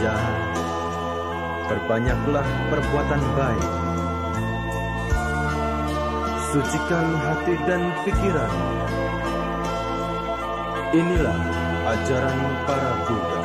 jahat, perbanyaklah perbuatan baik. Sucikan hati dan pikiran. Inilah ajaran para Buddha.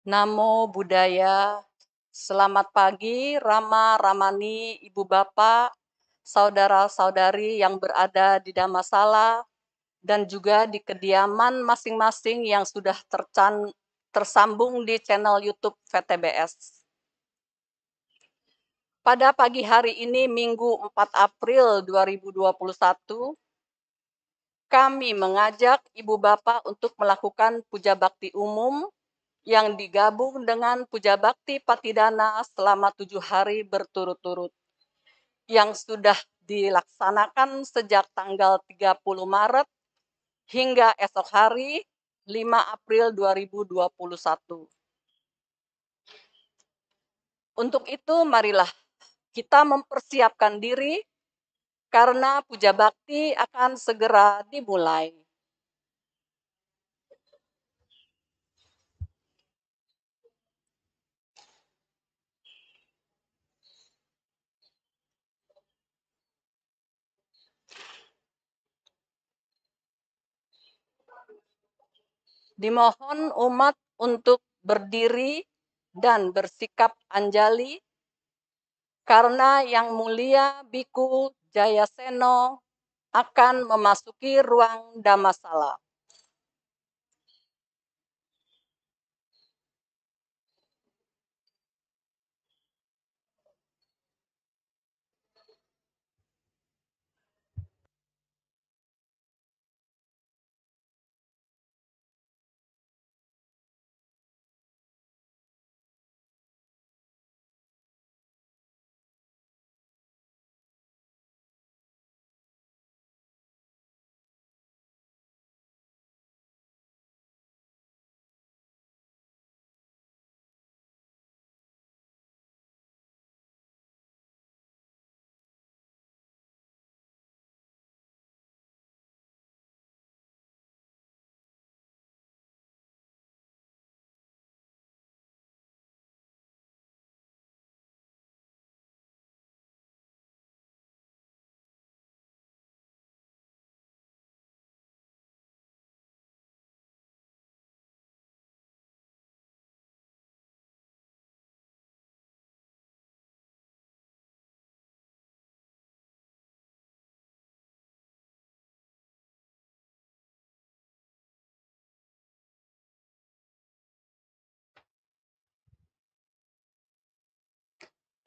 Namo Buddhaya. Selamat pagi Rama, Ramani, Ibu Bapak, saudara-saudari yang berada di Damasala dan juga di kediaman masing-masing yang sudah tercan tersambung di channel YouTube VTBS. Pada pagi hari ini Minggu 4 April 2021 kami mengajak Ibu Bapak untuk melakukan puja bakti umum yang digabung dengan puja bakti patidana selama tujuh hari berturut-turut yang sudah dilaksanakan sejak tanggal 30 Maret hingga esok hari 5 April 2021. Untuk itu marilah kita mempersiapkan diri karena puja bakti akan segera dimulai. dimohon umat untuk berdiri dan bersikap anjali karena yang mulia Biku Jayaseno akan memasuki ruang Damasala.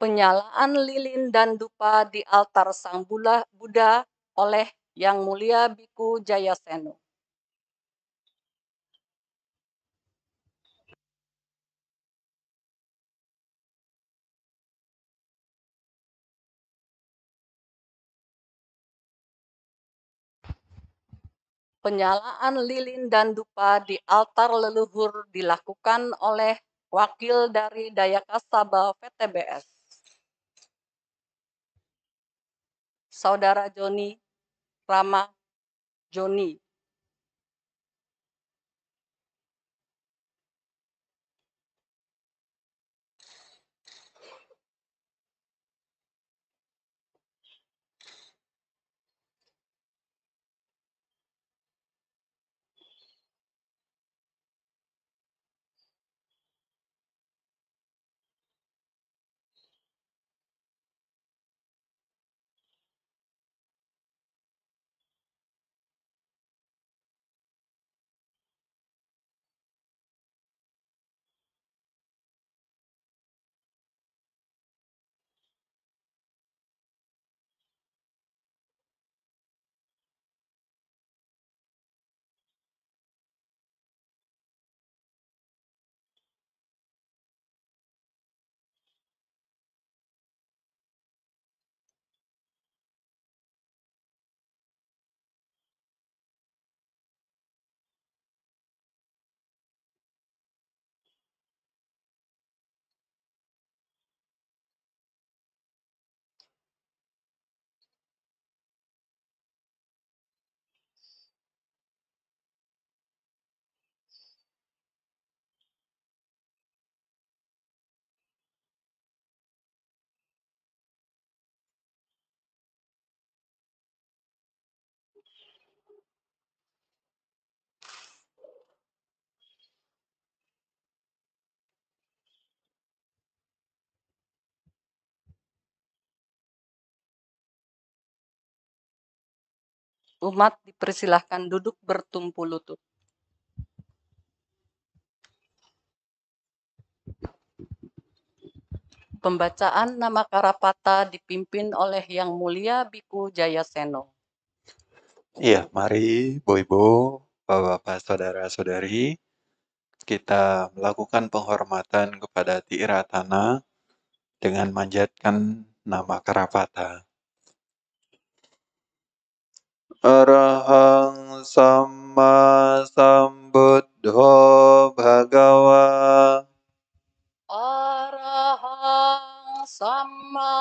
penyalaan lilin dan dupa di altar Sang Buddha oleh Yang Mulia Biku Jayaseno. Penyalaan lilin dan dupa di altar leluhur dilakukan oleh wakil dari Dayakasaba VTBS. saudara joni rama joni umat dipersilahkan duduk bertumpu lutut. Pembacaan nama Karapata dipimpin oleh Yang Mulia Biku Jayaseno. Iya, mari Bo Ibu, Bapak-Bapak, Saudara-saudari, kita melakukan penghormatan kepada Tiratana dengan manjatkan nama Karapata. Arahang sama sambuddho bhagawa. Arahang sama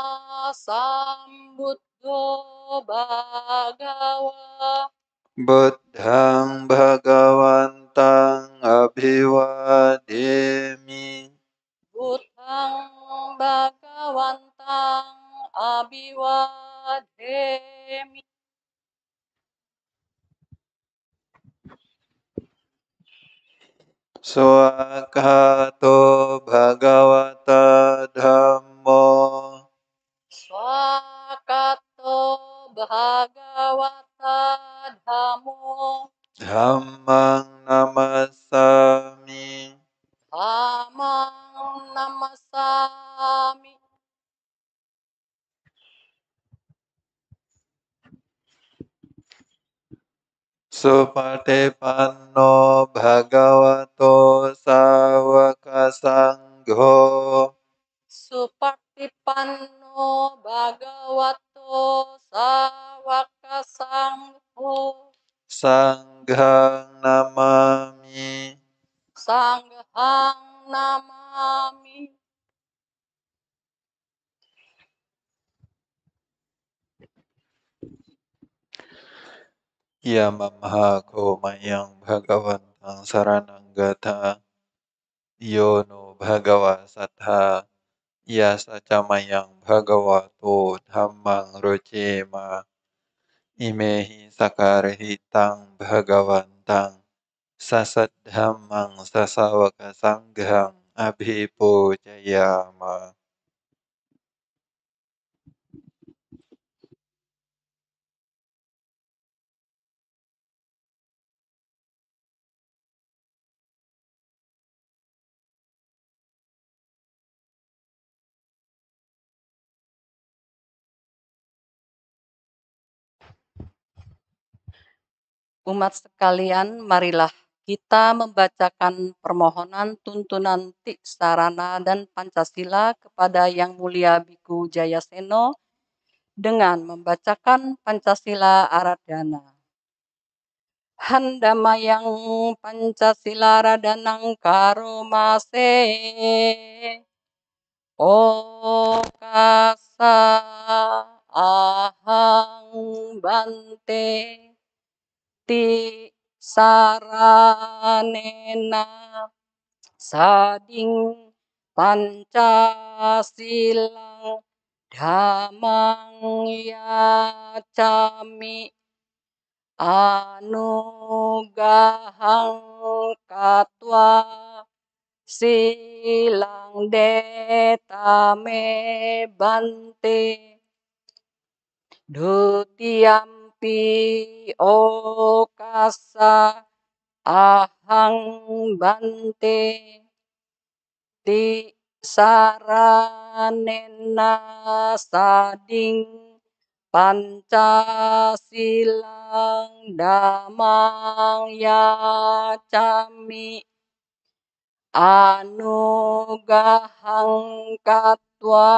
Budhang bhagawa. Buddhang bhagawantang Budhang Buddhang bhagawantang abhiwademi. Swakato Bhagavata Dhammo Swakato Bhagavata Dhammo Dhammang Namasami Dhammang Namasami supatipanno bhagavato Savaka sangho supatipanno bhagavato Savaka sangho sanghang namami sanghang namami Iya, ko mayang bhagavantang saranang gata. Yo no bhagawa satha. Ya ca mayang to dhammang ma Imehi sakarhitang tang Sasad dhammang sasawaka sanghang abhipo jayama. Umat sekalian, marilah kita membacakan permohonan tuntunan Tik Sarana dan Pancasila kepada Yang Mulia Biku Jayaseno dengan membacakan Pancasila handama Handamayang Pancasila Radanang Karomase Okasa Ahang Bante ti saranena sading pancasilang damang yacami anugahang katwa silang detame bante dutiam pi okasa oh ahang bante ti saranena sading pancasilang damang ya cami anugahang katwa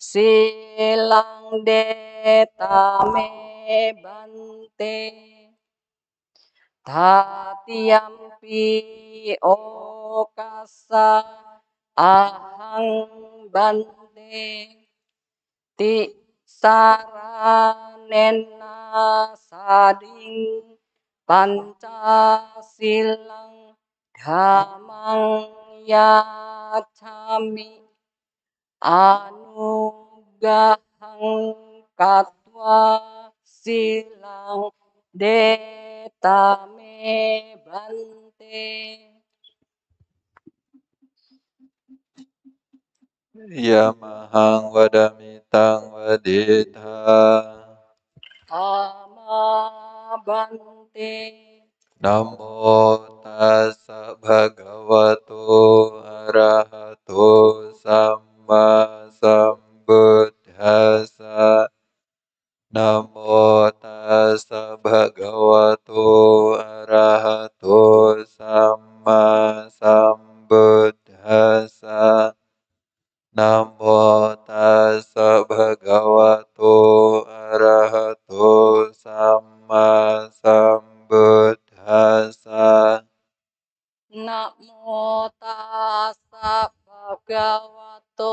silang detame bante tatiampi okasa ahang bante ti saranena sading pancasilang damang yacami anu gahang katwa silang detame bante. wadami tang wadita. Ama bante. Namo tassa bhagavato arahato sama samma buddhasa namo tassa bhagavato arahato samma sambuddhasa namo tassa bhagavato arahato samma sambuddhasa namo tassa bhagavato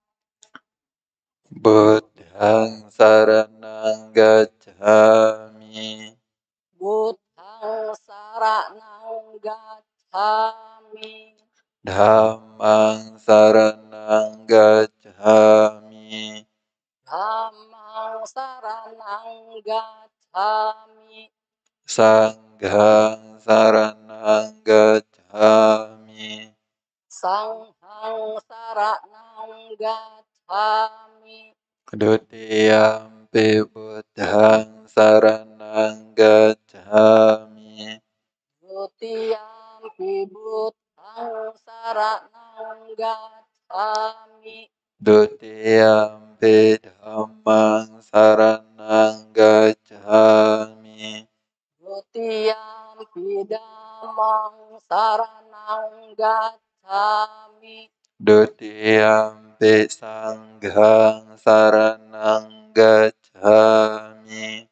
Buddhang saranang gacchami. Buddhang saranang gacchami. Dhammang saranang gacchami. Dhammang saranang gacchami. Sanghang saranang gacchami. Sanghang saranang gacchami. Ami. Dutiyampi buddhang saranang gacchami. Dutiyampi buddhang saranang gacchami. Dutiyampi dhammang saranang gacchami. Dutiyampi dhammang saranang gacchami. Dutiyampi sanghang saranang gacchami.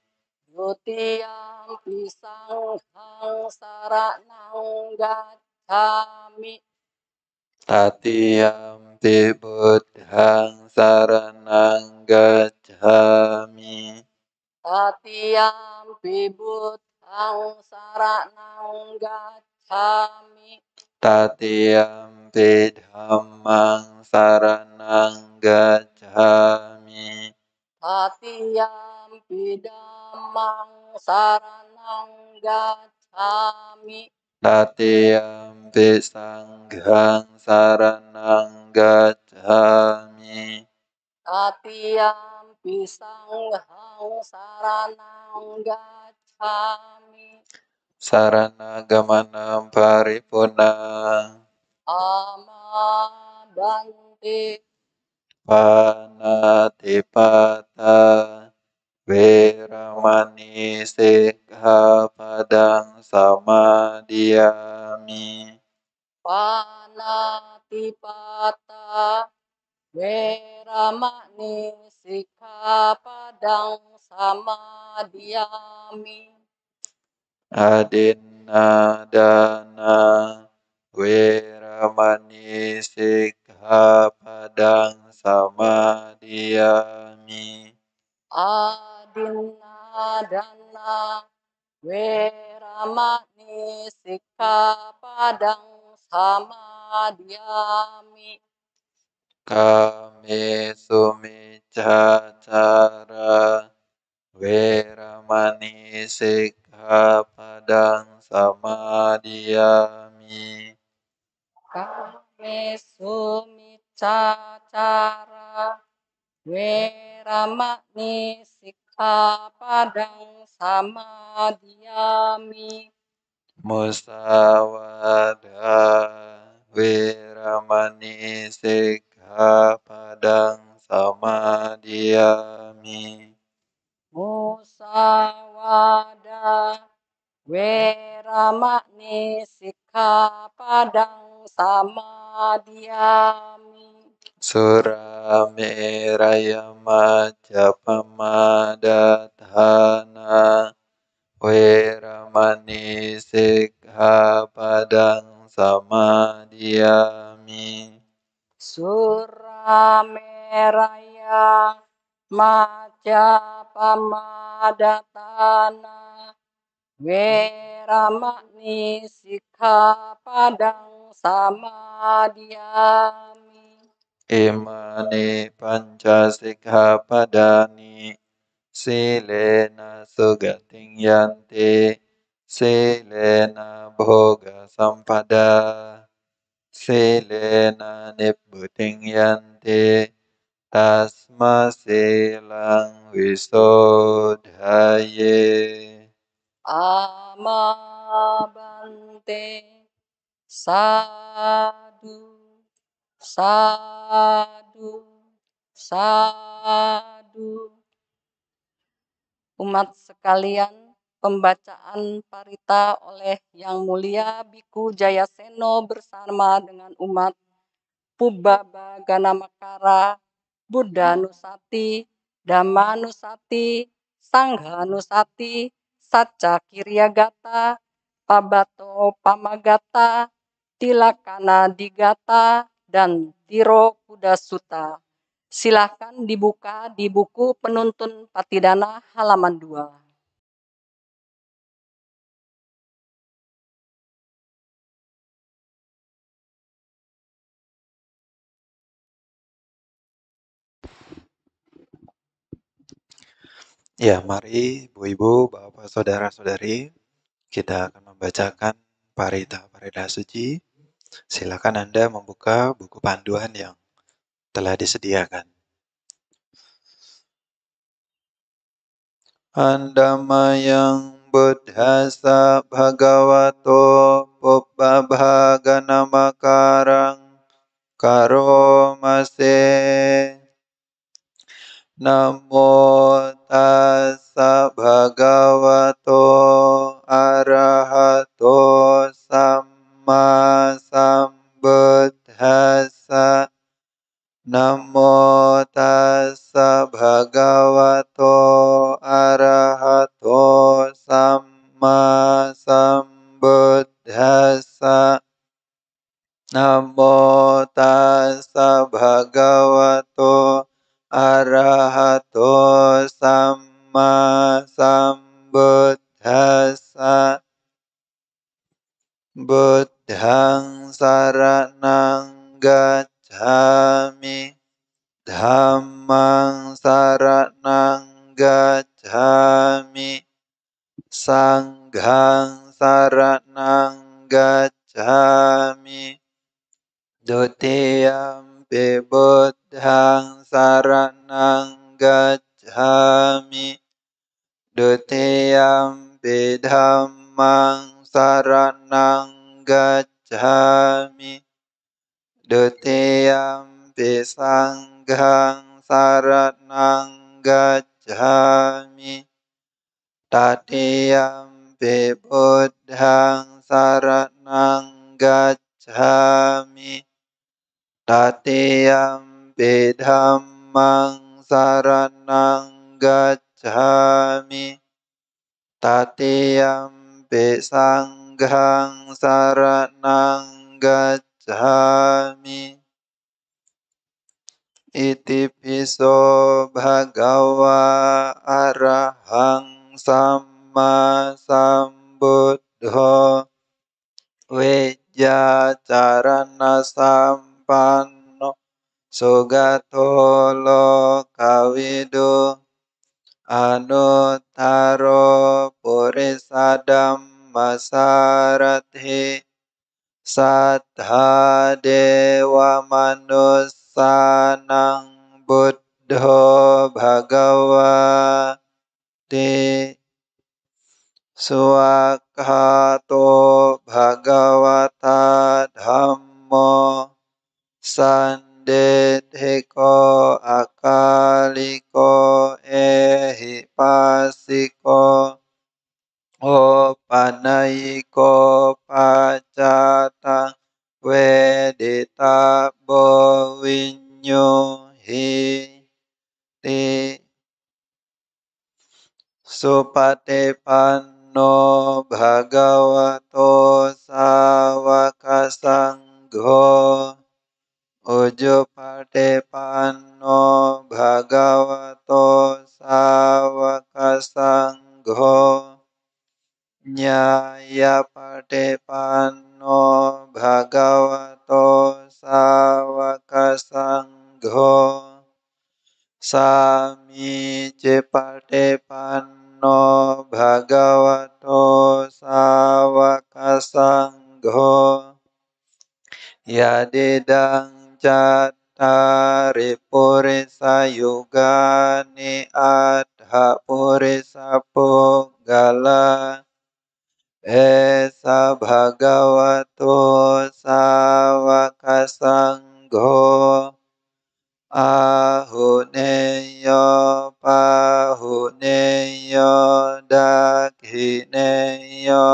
Dutiyampi sanghang saranang gacchami. Tatiyampi buddhang saranang gacchami. Tatiyampi buddhang saranang gacchami tatiyam pi mang saranang gacchami tatiyam pi mang saranang gacchami tatiyam pi saranang gacchami tatiyam pi saranang gacchami sarana gamana paripurna amadanti panatipata veramani sikha padang Sama samadhiyami panatipata veramani sikha padang Sama diami adinna dana weramani sikha padang sama diami adinna dana weramani sikha padang sama diami kami sumica cara Veramani Sikha Padang Samadhiyami sumi cacara Veramani Sikha Padang Samadhiyami Musawada Veramani Sikha Padang Samadhiyami musawada wera sikha padang sama diami surame rayama japamada dhana wera sikha padang sama diami Surame Surameraya maca pamadatana weramani sikha padang samadhiyami imani panca sikha padani silena sugating yanti silena bhoga sampada silena nibbuting tasmasilang wisodhaye ama bante sadu sadu sadu umat sekalian pembacaan parita oleh Yang Mulia Biku Jayaseno bersama dengan umat Pubaba Ganamakara Buddha Nusati, Dhamma Nusati, Sangha Nusati, Sacca Kiryagata, Pabato Pamagata, Tilakana Digata, dan Tiro Kudasuta. Silahkan dibuka di buku penuntun Patidana halaman 2. Ya, mari Ibu-ibu, Bapak, Saudara-saudari, kita akan membacakan Parita Parita Suci. Silakan Anda membuka buku panduan yang telah disediakan. yang Buddhasa Bhagavato Pubbhaganamakarang Karomase नमो त भगवतो अरहतो सम्मा स नमो तस भगवतो अरहतो सम्मा संबुद्ध नमो त भगवतो arahato sama sambuddhassa buddhang saranang gacchami dhammang saranang gacchami sanghang saranang gacchami dutiyam Sapi buddhang saranang gajhami Dutiyampi dhammang saranang gajhami Dutiyampi sanghang saranang gajhami Tatiyampi buddhang saranang gajhami tatiyam vidhammang saranang gacchami tatiyam visanghang saranang gacchami itipiso bhagava arahang samma sambuddho vejacharanasam panno sugato lo anu taro purisadam masarathi sattha dewa manusanang buddho bhagavati suakato bhagavata dhammo sandet heko akaliko ehi pasiko opanaiko pacata wedita bowinyuhi ti supate panno bhagavato sawakasanggo Ojo pano bhagavato savakasangho Nyaya pano bhagavato savakasangho Sami pano bhagavato savakasangho Yadidang jatari purisa yuga ni adha purisa punggala esa bhagavato sawakasanggo ahuneyo pahuneyo dakhineyo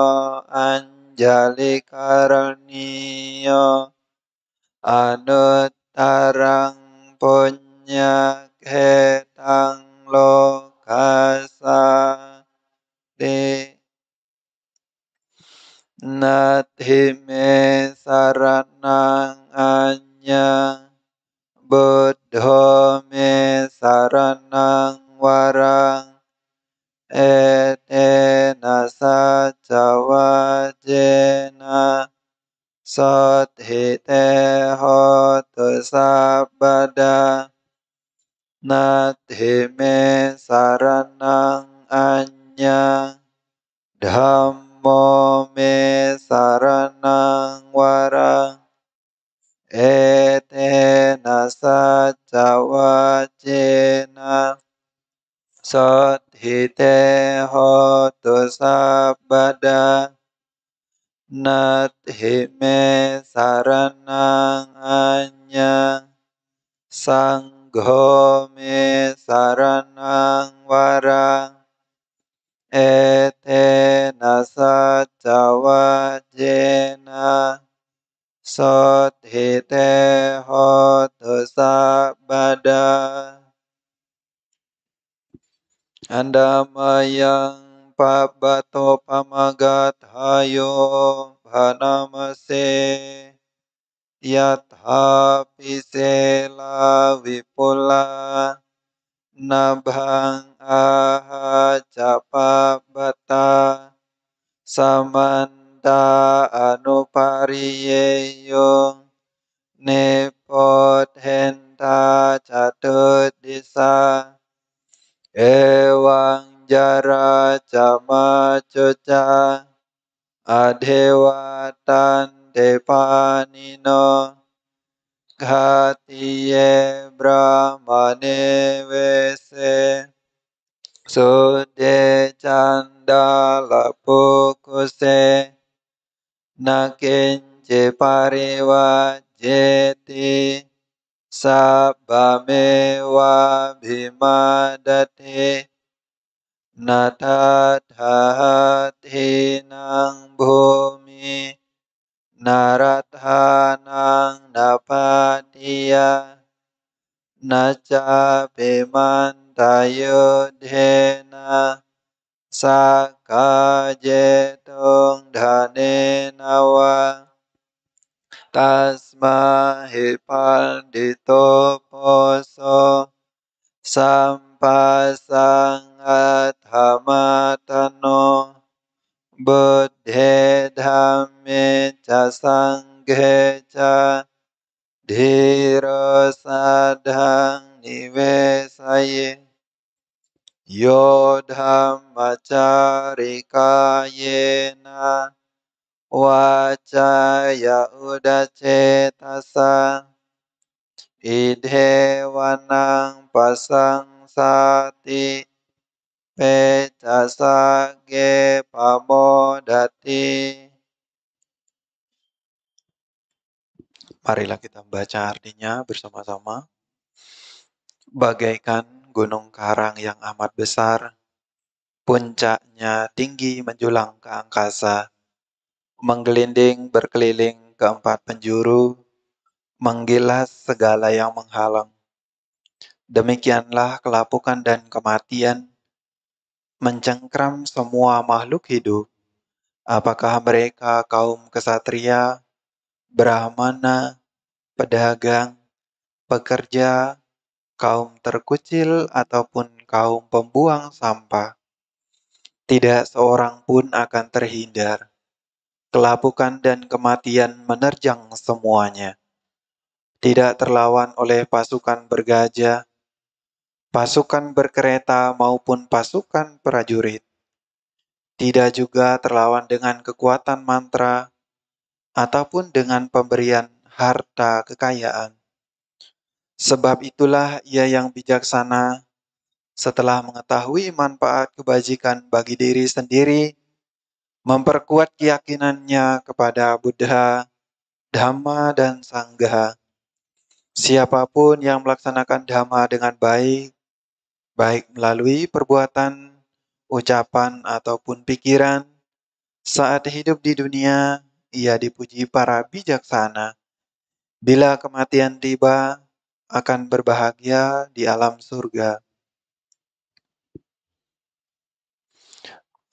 anjali karaniyo anuttarang lokasa, di Nathime saranang anya Buddho me saranang warang Etena cawajena. sát hệ te ho tự sa ba đa na thế me saranang anya dhammo me saranang vara e te na sa cha va che na sa Sangho me saranang warang etena sattavajena hotosa hotu sabada andamayang pabato pamagat hayo samanta anupariyeyo nepotenta catudisa ewang jara cama cuca adhe จเปิมันทายุ Marilah kita baca artinya bersama-sama. Bagaikan gunung karang yang amat besar, puncaknya tinggi menjulang ke angkasa, menggelinding berkeliling ke empat penjuru, menggilas segala yang menghalang. Demikianlah kelapukan dan kematian, mencengkram semua makhluk hidup. Apakah mereka kaum kesatria, Brahmana, pedagang, pekerja, kaum terkucil, ataupun kaum pembuang sampah. Tidak seorang pun akan terhindar. Kelapukan dan kematian menerjang semuanya. Tidak terlawan oleh pasukan bergajah, pasukan berkereta, maupun pasukan prajurit. Tidak juga terlawan dengan kekuatan mantra, ataupun dengan pemberian harta kekayaan. Sebab itulah ia yang bijaksana setelah mengetahui manfaat kebajikan bagi diri sendiri, memperkuat keyakinannya kepada Buddha, Dhamma, dan Sangha. Siapapun yang melaksanakan Dhamma dengan baik, baik melalui perbuatan, ucapan, ataupun pikiran, saat hidup di dunia ia dipuji para bijaksana. Bila kematian tiba, akan berbahagia di alam surga.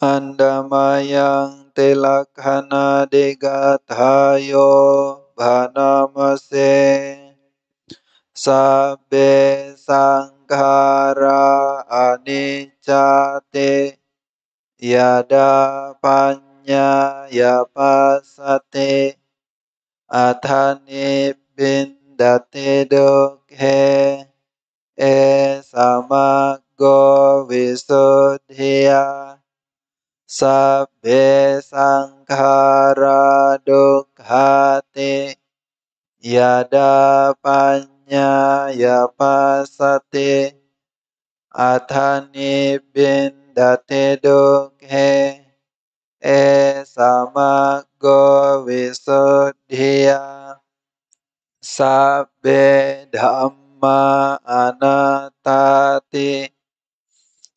Andamayang telakhana degathayo bhanamase Sabbe sangkara anicate yada panca Anya ya pasate athane bindate dokhe e samago visuddhiya sabbe sankhara Ya yada panya ya pasate athane bindate dokhe e samaggo visuddhiya sabbe dhamma anatati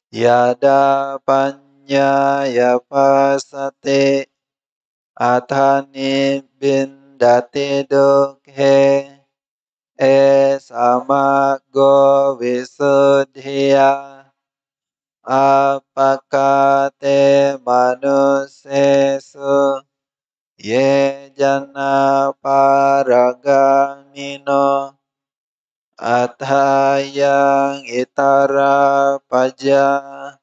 yada panya yapasate athani dati dukhe e samaggo visuddhiya apakate manusesu ye jana paragamino athayang itara paja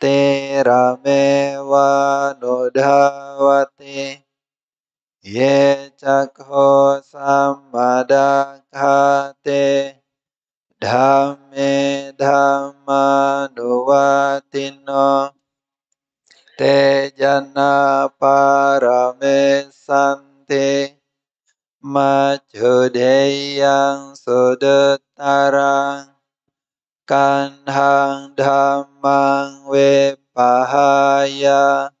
te rameva nodhavati ye cakho sambadakate Dhamme nuvatino te jana paramesanti majudeyang sudetarang kanhang dhammang wepahaya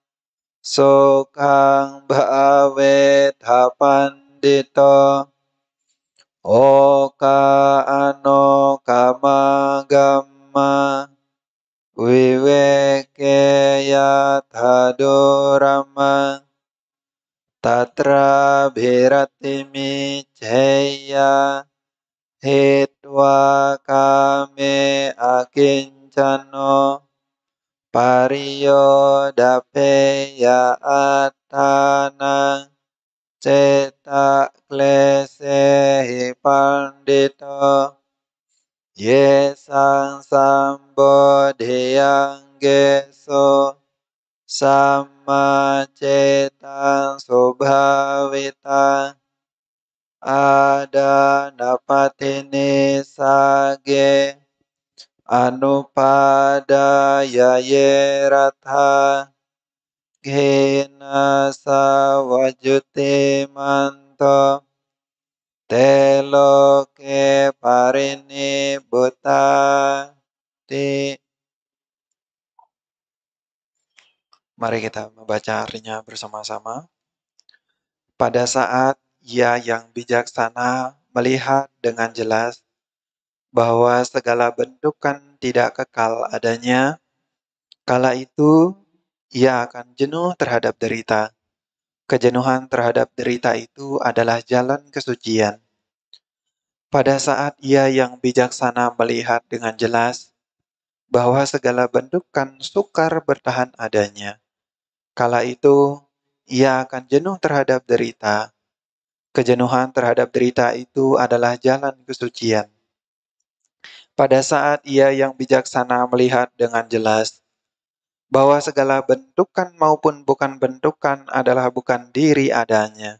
sukhang bhave thapandito O ka ano kama gamma viveke Rama tatra bhiratimi jaya hitva kame Akinchano pariyodapeya Atanang cetak klesehi pandito sambo sambodhiyang geso sama cetan subhavita ada ini sage anupadaya ratha ghena savajute manto te Mari kita membaca artinya bersama-sama. Pada saat ia yang bijaksana melihat dengan jelas bahwa segala bentukan tidak kekal adanya, kala itu ia ya, akan jenuh terhadap derita. Kejenuhan terhadap derita itu adalah jalan kesucian. Pada saat ia yang bijaksana melihat dengan jelas bahwa segala bentukan sukar bertahan adanya, kala itu ia akan jenuh terhadap derita. Kejenuhan terhadap derita itu adalah jalan kesucian. Pada saat ia yang bijaksana melihat dengan jelas bahwa segala bentukan maupun bukan bentukan adalah bukan diri adanya.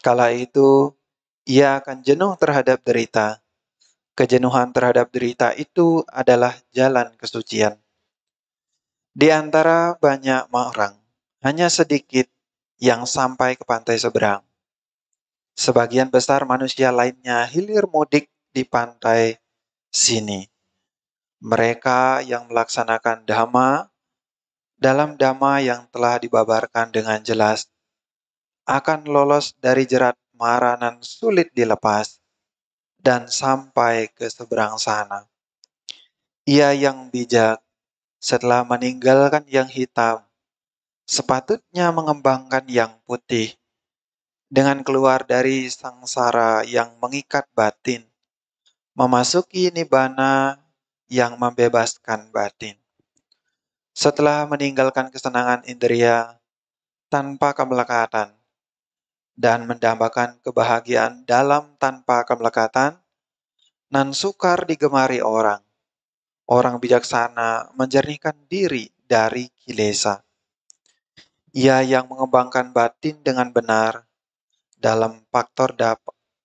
Kala itu, ia akan jenuh terhadap derita. Kejenuhan terhadap derita itu adalah jalan kesucian. Di antara banyak orang, hanya sedikit yang sampai ke pantai seberang. Sebagian besar manusia lainnya hilir mudik di pantai sini. Mereka yang melaksanakan dhamma dalam dama yang telah dibabarkan dengan jelas, akan lolos dari jerat maranan sulit dilepas dan sampai ke seberang sana. Ia yang bijak setelah meninggalkan yang hitam, sepatutnya mengembangkan yang putih dengan keluar dari sangsara yang mengikat batin, memasuki nibana yang membebaskan batin setelah meninggalkan kesenangan indria tanpa kemelekatan dan mendambakan kebahagiaan dalam tanpa kemelekatan, nan sukar digemari orang. Orang bijaksana menjernihkan diri dari kilesa. Ia yang mengembangkan batin dengan benar dalam faktor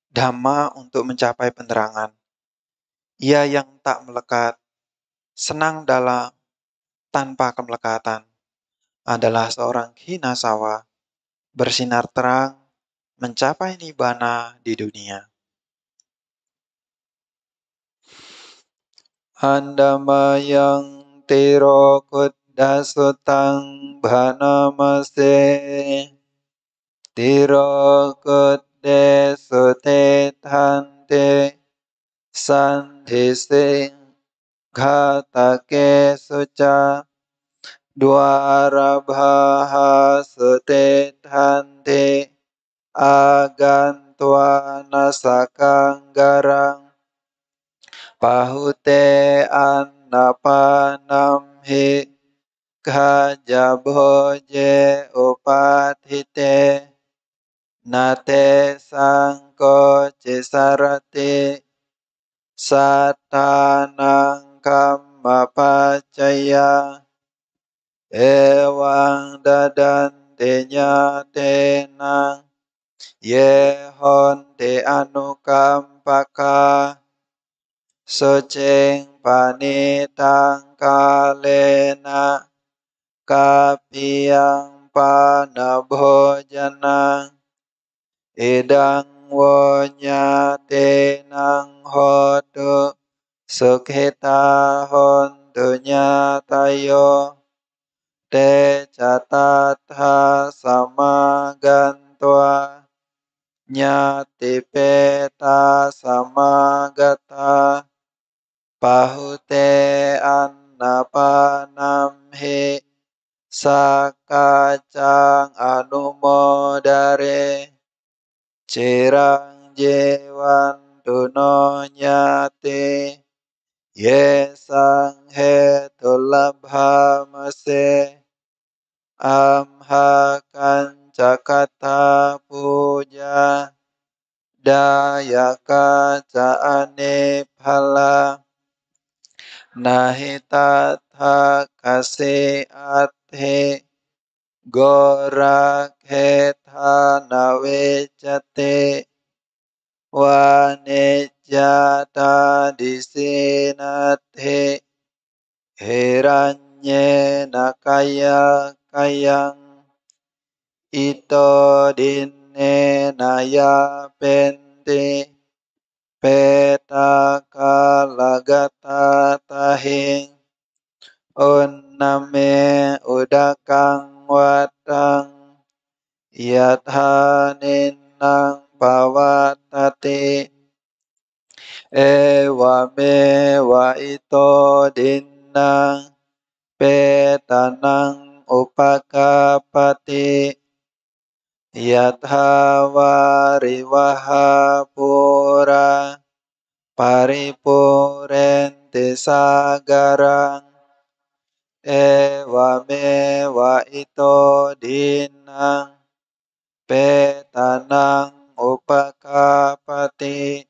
dhamma untuk mencapai penerangan. Ia yang tak melekat, senang dalam tanpa kemelekatan, adalah seorang hinasawa, bersinar terang, mencapai nibana di dunia. Andamayang tirokut dasutang bhanamase tirokut desute tante sandhising kha ta ke Dua cha Dwarabhaha sute tante agantwa nasakang garang pahute annapanam hi khajabhoje upathite nate sangko cisarati satanang kammapaccaya ewang dadantenya tena yehon te anukam anukampaka soceng panitang kalena kapiang panabhojana idang wonya ho hotuk hon dunya tayo te catatha sama gantua nyati peta sama gata pahute annapanam sakacang anumodare cerang jewan dunonya nyati ये संहे amha amhakancakata puja dayaka caane phala nahitatha kase athe gorakhe thanavecate Wanejata disinathe Hiranye nakaya kayang Ito dinne naya pente Petaka lagata tahing Unname udakang watang Yatha te e wa me wa ito dinang petanang upakapati yathavari pura paripurenti sagarang me wa ito dinang petanang upakapati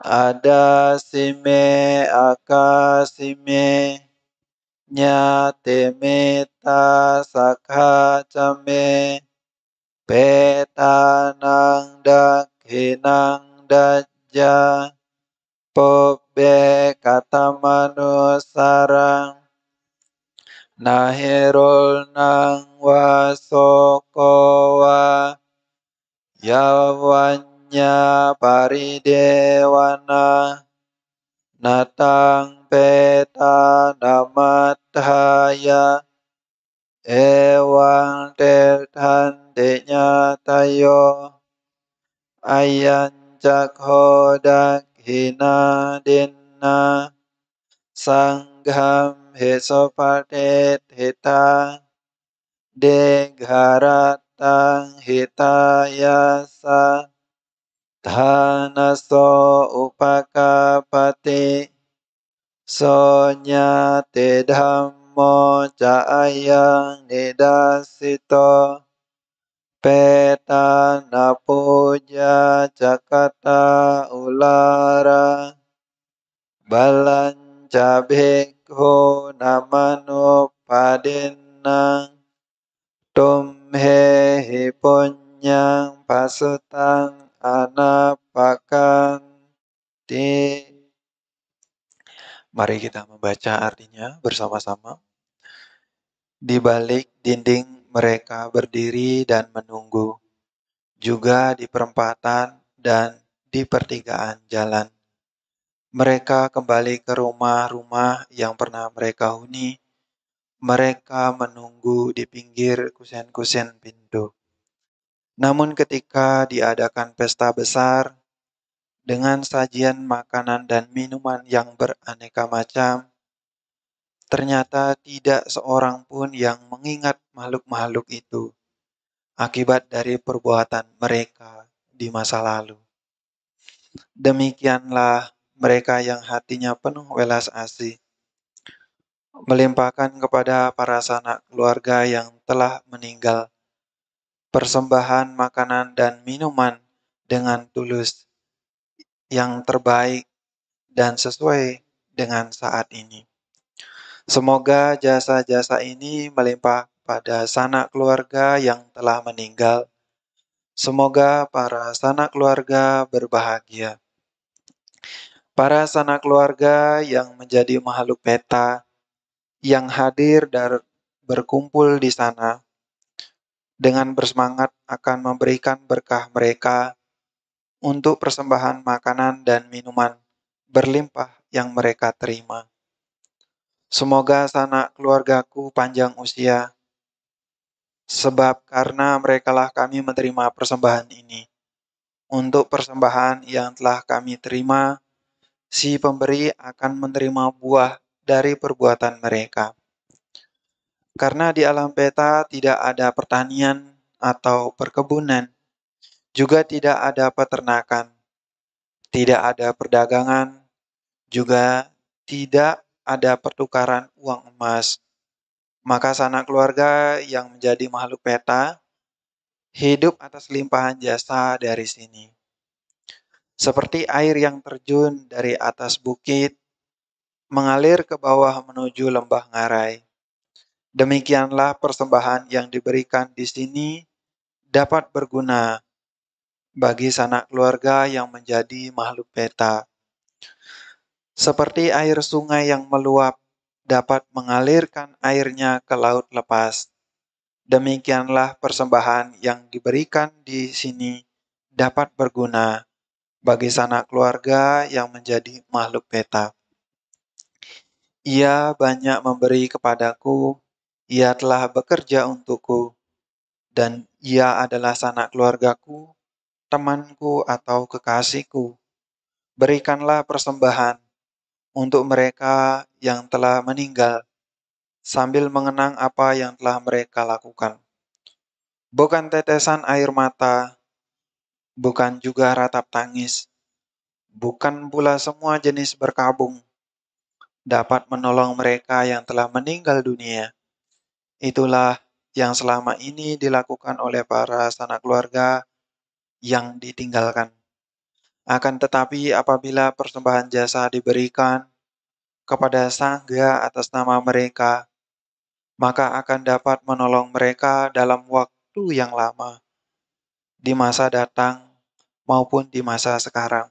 ada sime akasime nyatimita sakacame petanang dakinang daja pobe kata manusarang nahirul nang wasokowa Yawanya pari dewana Natang peta namathaya Ewang tertan tayo Ayan cakhodak hina dinna Sangham hesopatet heta Degharat tang hitaya sa dhana so upakapati so nyate dhammo cayang nidasito peta na puja cakata ulara balan cabeko namano padinang. Tumhe hi punyang pasutang anapakan di Mari kita membaca artinya bersama-sama. Di balik dinding mereka berdiri dan menunggu, juga di perempatan dan di pertigaan jalan. Mereka kembali ke rumah-rumah yang pernah mereka huni, mereka menunggu di pinggir kusen-kusen pintu. Namun ketika diadakan pesta besar dengan sajian makanan dan minuman yang beraneka macam, ternyata tidak seorang pun yang mengingat makhluk-makhluk itu akibat dari perbuatan mereka di masa lalu. Demikianlah mereka yang hatinya penuh welas asih melimpahkan kepada para sanak keluarga yang telah meninggal persembahan makanan dan minuman dengan tulus yang terbaik dan sesuai dengan saat ini. Semoga jasa-jasa ini melimpah pada sanak keluarga yang telah meninggal. Semoga para sanak keluarga berbahagia. Para sanak keluarga yang menjadi makhluk peta, yang hadir dan berkumpul di sana dengan bersemangat akan memberikan berkah mereka untuk persembahan makanan dan minuman berlimpah yang mereka terima. Semoga sanak keluargaku panjang usia, sebab karena merekalah kami menerima persembahan ini. Untuk persembahan yang telah kami terima, si pemberi akan menerima buah dari perbuatan mereka. Karena di alam peta tidak ada pertanian atau perkebunan, juga tidak ada peternakan, tidak ada perdagangan, juga tidak ada pertukaran uang emas. Maka sanak keluarga yang menjadi makhluk peta hidup atas limpahan jasa dari sini. Seperti air yang terjun dari atas bukit mengalir ke bawah menuju lembah Ngarai. Demikianlah persembahan yang diberikan di sini dapat berguna bagi sanak keluarga yang menjadi makhluk peta. Seperti air sungai yang meluap dapat mengalirkan airnya ke laut lepas. Demikianlah persembahan yang diberikan di sini dapat berguna bagi sanak keluarga yang menjadi makhluk petak. Ia banyak memberi kepadaku, ia telah bekerja untukku, dan ia adalah sanak keluargaku, temanku atau kekasihku. Berikanlah persembahan untuk mereka yang telah meninggal, sambil mengenang apa yang telah mereka lakukan. Bukan tetesan air mata, bukan juga ratap tangis, bukan pula semua jenis berkabung, dapat menolong mereka yang telah meninggal dunia. Itulah yang selama ini dilakukan oleh para sanak keluarga yang ditinggalkan. Akan tetapi, apabila persembahan jasa diberikan kepada sangga atas nama mereka, maka akan dapat menolong mereka dalam waktu yang lama, di masa datang maupun di masa sekarang.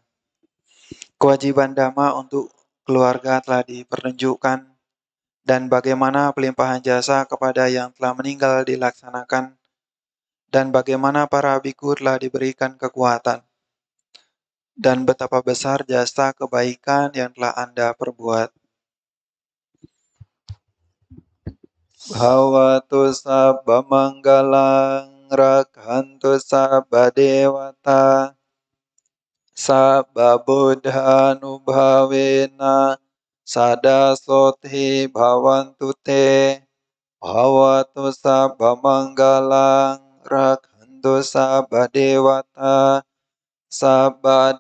Kewajiban dhamma untuk keluarga telah dipertunjukkan, dan bagaimana pelimpahan jasa kepada yang telah meninggal dilaksanakan, dan bagaimana para biku telah diberikan kekuatan, dan betapa besar jasa kebaikan yang telah Anda perbuat. Bhavatu Tusa manggalang rakhantu sada sadasothi bhavantu te bhavatu sabbamangalam rakhantu na sada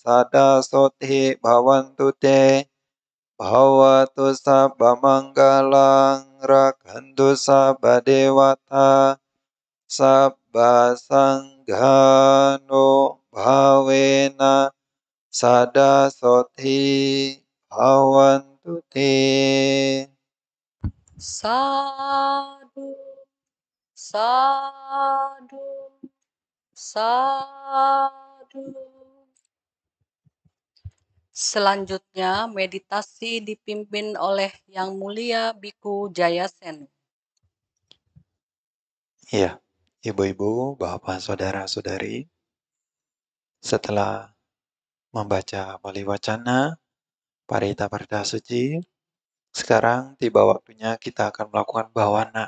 sadasothi bhavantu te bhavatu sabbamangalam rakhantu sabbadevata sabbasang Dhano Bhavena Sada Soti Bhavantute Sadu Sadu Sadu Selanjutnya meditasi dipimpin oleh Yang Mulia Biku Jayasen. Iya. Yeah ibu-ibu, bapak, saudara-saudari, setelah membaca Bali Wacana, Parita Parita Suci, sekarang tiba waktunya kita akan melakukan bawana,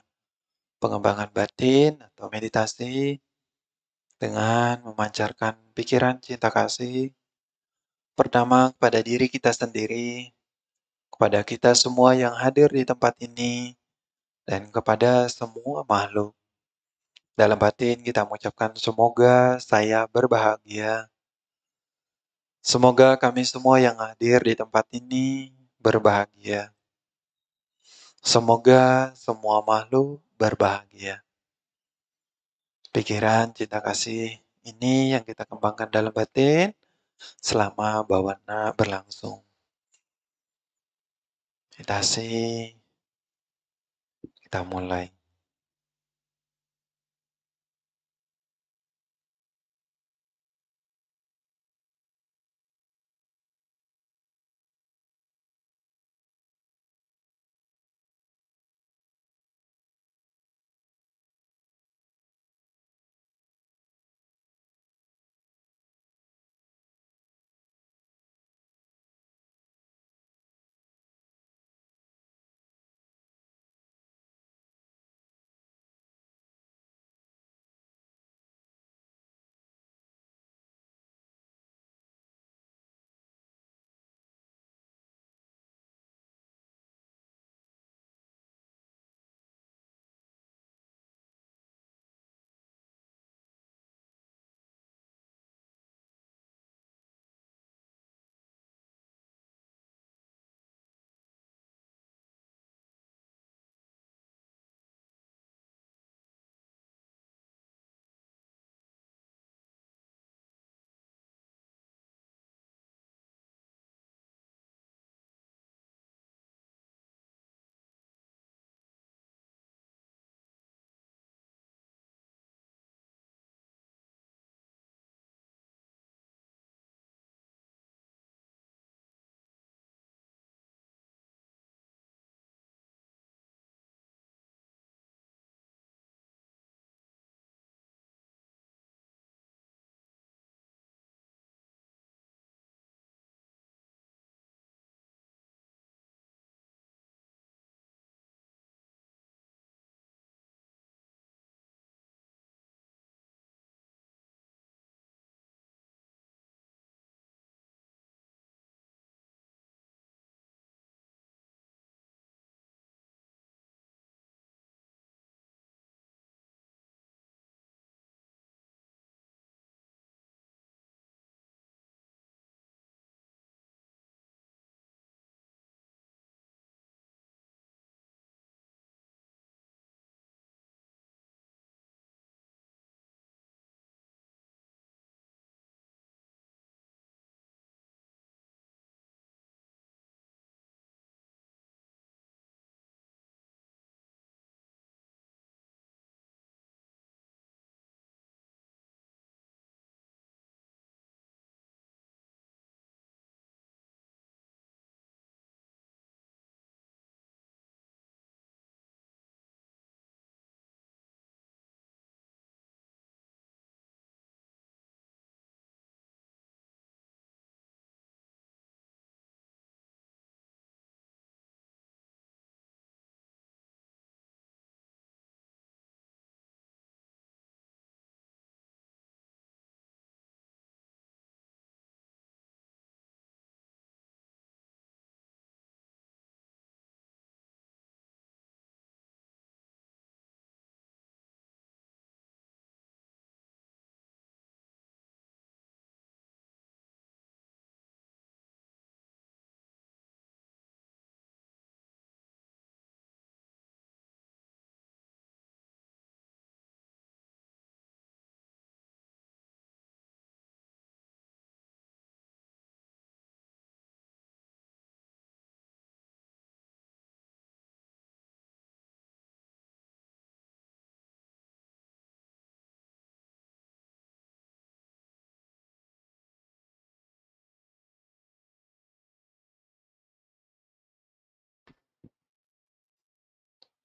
pengembangan batin atau meditasi dengan memancarkan pikiran cinta kasih pertama kepada diri kita sendiri, kepada kita semua yang hadir di tempat ini, dan kepada semua makhluk. Dalam batin kita mengucapkan semoga saya berbahagia. Semoga kami semua yang hadir di tempat ini berbahagia. Semoga semua makhluk berbahagia. Pikiran cinta kasih ini yang kita kembangkan dalam batin selama bawana berlangsung. Kita sih kita mulai.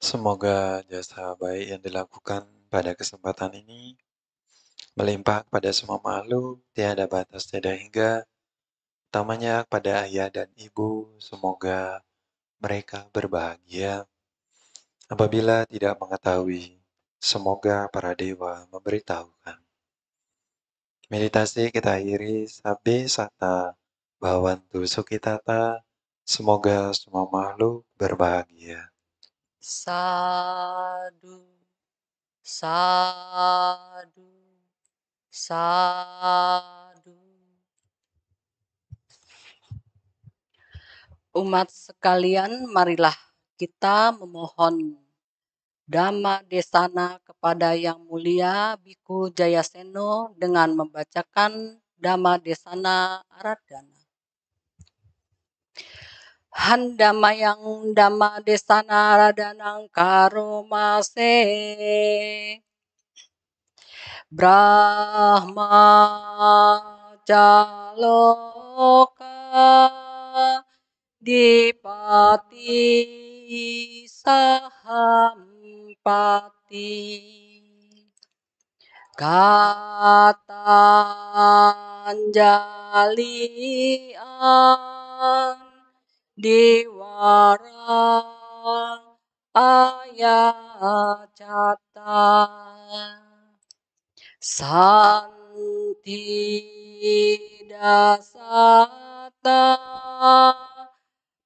Semoga jasa baik yang dilakukan pada kesempatan ini melimpah pada semua makhluk, tiada batas, tiada hingga, utamanya kepada ayah dan ibu, semoga mereka berbahagia. Apabila tidak mengetahui, semoga para dewa memberitahukan. Meditasi kita akhiri sabi sata bawantu sukitata, semoga semua makhluk berbahagia sadu sadu sadu umat sekalian marilah kita memohon Dhamma Desana kepada Yang Mulia Biku Jayaseno dengan membacakan Dhamma Desana aradana yang dama desana radanang karomase Brahma jaloka dipati sahampati anjali an diwaran ayat cata santi dasata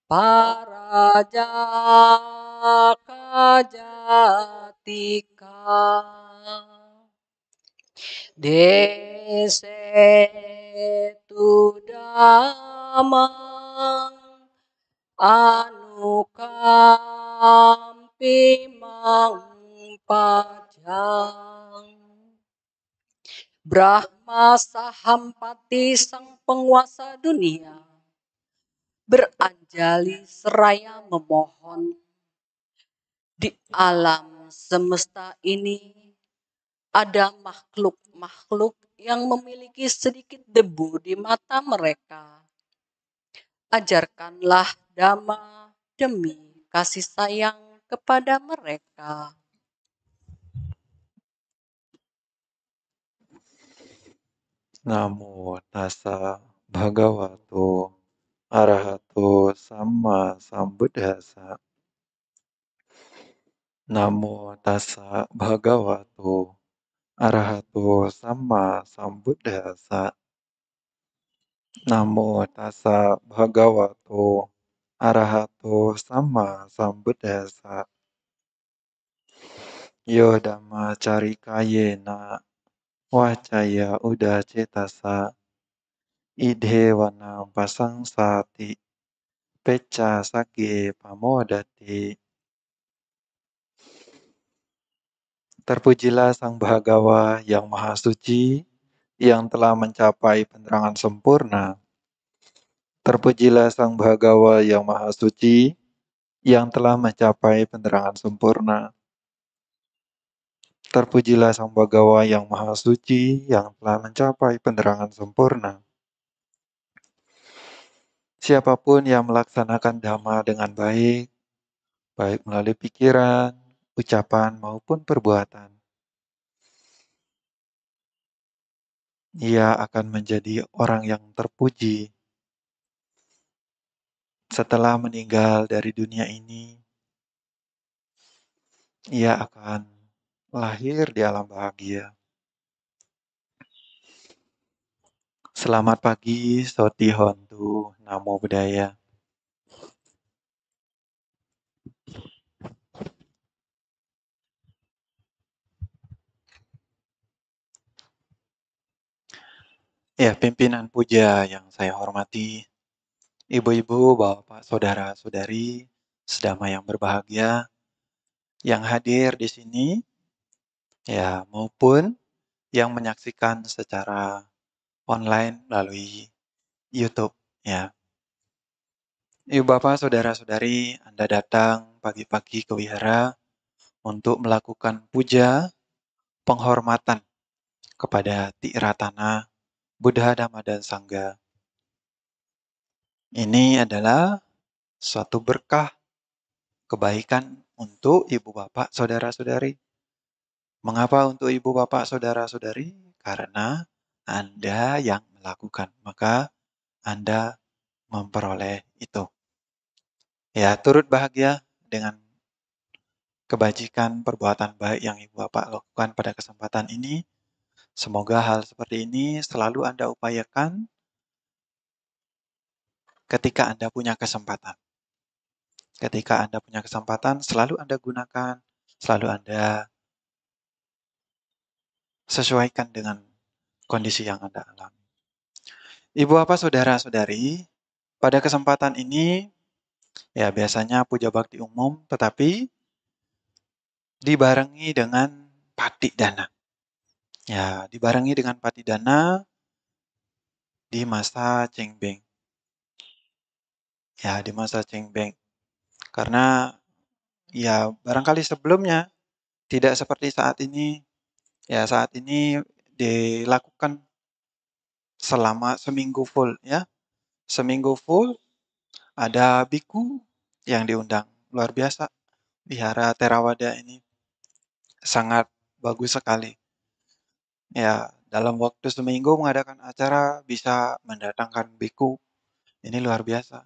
para jaka jatika dese damang Anu mangpajang. Brahma Sahampati sang penguasa dunia beranjali seraya memohon di alam semesta ini ada makhluk-makhluk yang memiliki sedikit debu di mata mereka. Ajarkanlah agama demi kasih sayang kepada mereka. Namo tassa bhagavato arahato sama sambuddhasa. Namo tassa bhagavato arahato sama sambuddhasa. Namo tassa bhagavato arahato samma sambuddhassa yo dhamma carikayena wacaya udah cetasa ide idhewana pecah sakit sake pamodati Terpujilah Sang Bahagawa yang Maha Suci, yang telah mencapai penerangan sempurna, Terpujilah Sang Bhagawa yang Maha Suci, yang telah mencapai penerangan sempurna. Terpujilah Sang Bhagawa yang Maha Suci, yang telah mencapai penerangan sempurna. Siapapun yang melaksanakan dhamma dengan baik, baik melalui pikiran, ucapan, maupun perbuatan, ia akan menjadi orang yang terpuji setelah meninggal dari dunia ini, ia akan lahir di alam bahagia. Selamat pagi, Soti Hontu, Namo Buddhaya. Ya, pimpinan puja yang saya hormati, ibu-ibu, bapak, saudara-saudari, sedama yang berbahagia, yang hadir di sini, ya maupun yang menyaksikan secara online melalui YouTube ya. Ibu bapak, saudara-saudari, Anda datang pagi-pagi ke wihara untuk melakukan puja penghormatan kepada Tiratana Buddha Dhamma dan Sangga ini adalah suatu berkah kebaikan untuk ibu bapak saudara-saudari. Mengapa untuk ibu bapak saudara-saudari? Karena Anda yang melakukan, maka Anda memperoleh itu. Ya, turut bahagia dengan kebajikan perbuatan baik yang ibu bapak lakukan pada kesempatan ini. Semoga hal seperti ini selalu Anda upayakan ketika Anda punya kesempatan. Ketika Anda punya kesempatan, selalu Anda gunakan, selalu Anda sesuaikan dengan kondisi yang Anda alami. Ibu apa saudara-saudari, pada kesempatan ini ya biasanya puja bakti umum tetapi dibarengi dengan patik dana. Ya, dibarengi dengan patik dana di masa cengbeng. Ya, di masa Beng Karena ya barangkali sebelumnya tidak seperti saat ini. Ya, saat ini dilakukan selama seminggu full ya. Seminggu full ada biku yang diundang. Luar biasa. Wihara Terawada ini sangat bagus sekali. Ya, dalam waktu seminggu mengadakan acara bisa mendatangkan biku. Ini luar biasa.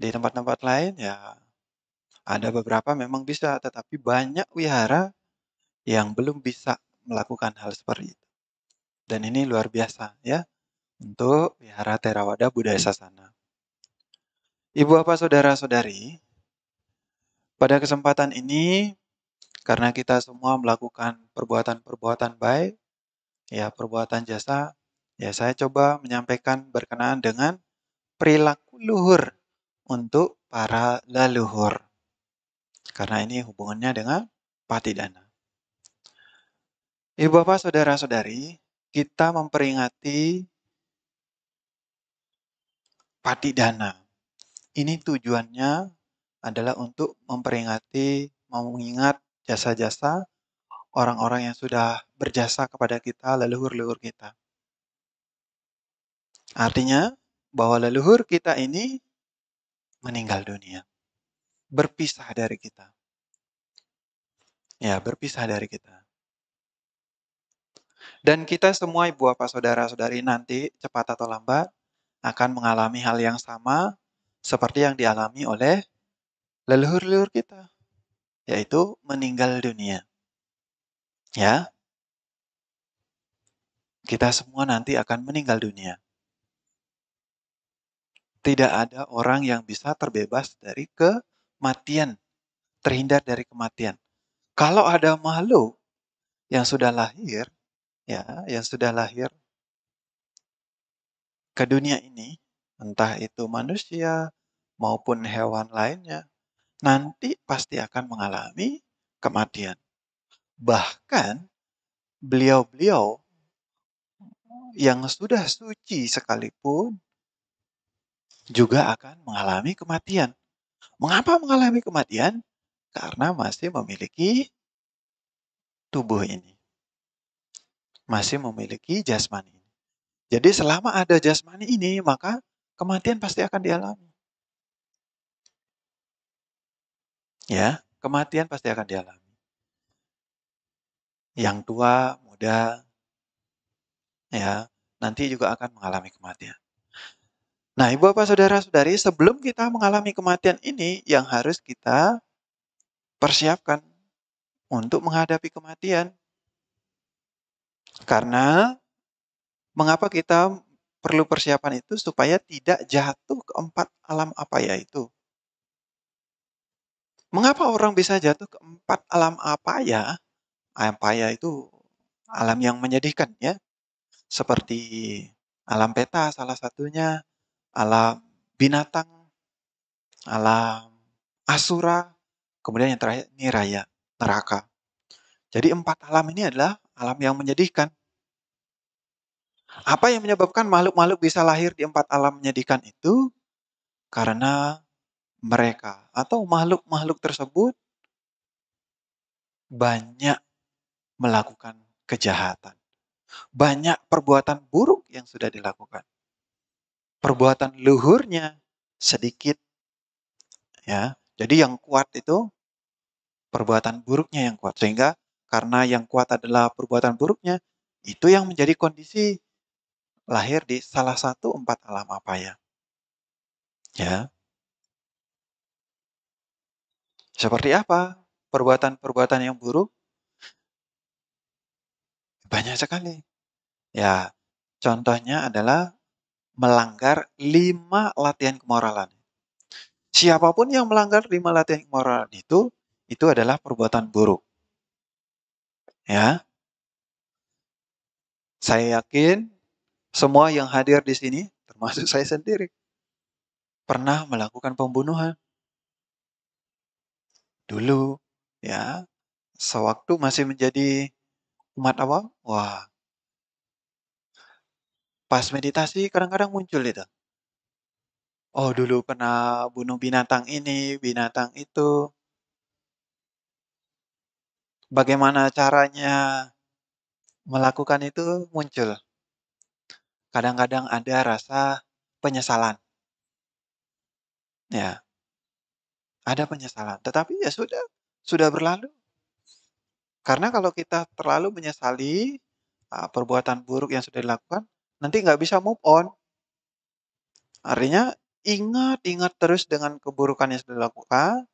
Di tempat-tempat lain ya ada hmm. beberapa memang bisa, tetapi banyak wihara yang belum bisa melakukan hal seperti itu. Dan ini luar biasa ya untuk wihara Theravada Buddha Sasana. Ibu apa saudara-saudari, pada kesempatan ini karena kita semua melakukan perbuatan-perbuatan baik, ya perbuatan jasa, ya saya coba menyampaikan berkenaan dengan perilaku luhur untuk para leluhur. Karena ini hubungannya dengan patidana. Ibu bapak saudara-saudari, kita memperingati patidana. Ini tujuannya adalah untuk memperingati, mengingat jasa-jasa orang-orang yang sudah berjasa kepada kita, leluhur-leluhur kita. Artinya, bahwa leluhur kita ini meninggal dunia. Berpisah dari kita. Ya, berpisah dari kita. Dan kita semua ibu apa saudara-saudari nanti cepat atau lambat akan mengalami hal yang sama seperti yang dialami oleh leluhur-leluhur kita, yaitu meninggal dunia. Ya. Kita semua nanti akan meninggal dunia. Tidak ada orang yang bisa terbebas dari kematian, terhindar dari kematian. Kalau ada makhluk yang sudah lahir, ya, yang sudah lahir ke dunia ini, entah itu manusia maupun hewan lainnya, nanti pasti akan mengalami kematian. Bahkan beliau-beliau yang sudah suci sekalipun juga akan mengalami kematian. Mengapa mengalami kematian? Karena masih memiliki tubuh ini. Masih memiliki jasmani ini. Jadi selama ada jasmani ini, maka kematian pasti akan dialami. Ya, kematian pasti akan dialami. Yang tua, muda, ya, nanti juga akan mengalami kematian. Nah, Ibu Bapak Saudara-saudari, sebelum kita mengalami kematian ini yang harus kita persiapkan untuk menghadapi kematian. Karena mengapa kita perlu persiapan itu supaya tidak jatuh ke empat alam apa ya itu. Mengapa orang bisa jatuh ke empat alam apa ya? Alam apa ya itu alam yang menyedihkan ya. Seperti alam peta salah satunya, ala binatang, ala asura, kemudian yang terakhir ini raya, neraka. Jadi empat alam ini adalah alam yang menyedihkan. Apa yang menyebabkan makhluk-makhluk bisa lahir di empat alam menyedihkan itu? Karena mereka atau makhluk-makhluk tersebut banyak melakukan kejahatan. Banyak perbuatan buruk yang sudah dilakukan perbuatan luhurnya sedikit. Ya, jadi yang kuat itu perbuatan buruknya yang kuat. Sehingga karena yang kuat adalah perbuatan buruknya, itu yang menjadi kondisi lahir di salah satu empat alam apa ya. Ya. Seperti apa perbuatan-perbuatan yang buruk? Banyak sekali. Ya, contohnya adalah melanggar lima latihan kemoralan. Siapapun yang melanggar lima latihan kemoralan itu, itu adalah perbuatan buruk. Ya, saya yakin semua yang hadir di sini, termasuk saya sendiri, pernah melakukan pembunuhan. Dulu, ya, sewaktu masih menjadi umat awam, wah, pas meditasi kadang-kadang muncul itu. Oh, dulu pernah bunuh binatang ini, binatang itu. Bagaimana caranya melakukan itu muncul. Kadang-kadang ada rasa penyesalan. Ya. Ada penyesalan, tetapi ya sudah, sudah berlalu. Karena kalau kita terlalu menyesali ah, perbuatan buruk yang sudah dilakukan, nanti nggak bisa move on. Artinya ingat-ingat terus dengan keburukan yang sudah dilakukan.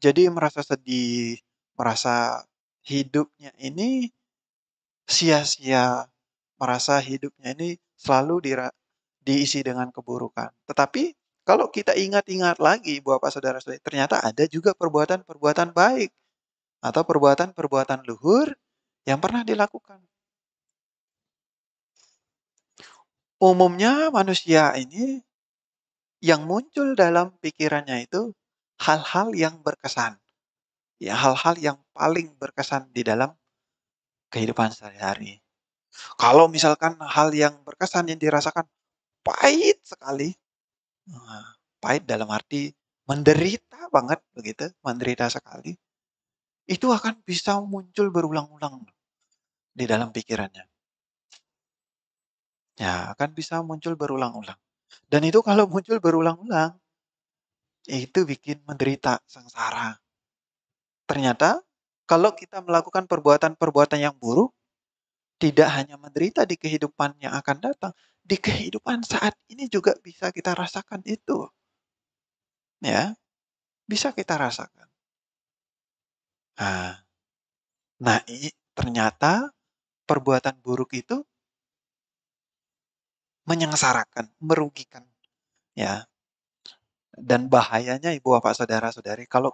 Jadi merasa sedih, merasa hidupnya ini sia-sia, merasa hidupnya ini selalu di, diisi dengan keburukan. Tetapi kalau kita ingat-ingat lagi, Bapak Saudara-saudari, ternyata ada juga perbuatan-perbuatan baik atau perbuatan-perbuatan luhur yang pernah dilakukan. umumnya manusia ini yang muncul dalam pikirannya itu hal-hal yang berkesan. Ya, hal-hal yang paling berkesan di dalam kehidupan sehari-hari. Kalau misalkan hal yang berkesan yang dirasakan pahit sekali, nah, pahit dalam arti menderita banget begitu, menderita sekali, itu akan bisa muncul berulang-ulang di dalam pikirannya. Ya, akan bisa muncul berulang-ulang. Dan itu kalau muncul berulang-ulang, itu bikin menderita sengsara. Ternyata kalau kita melakukan perbuatan-perbuatan yang buruk, tidak hanya menderita di kehidupan yang akan datang, di kehidupan saat ini juga bisa kita rasakan itu. Ya, bisa kita rasakan. Nah, nah ternyata perbuatan buruk itu menyengsarakan, merugikan. Ya. Dan bahayanya ibu bapak saudara-saudari kalau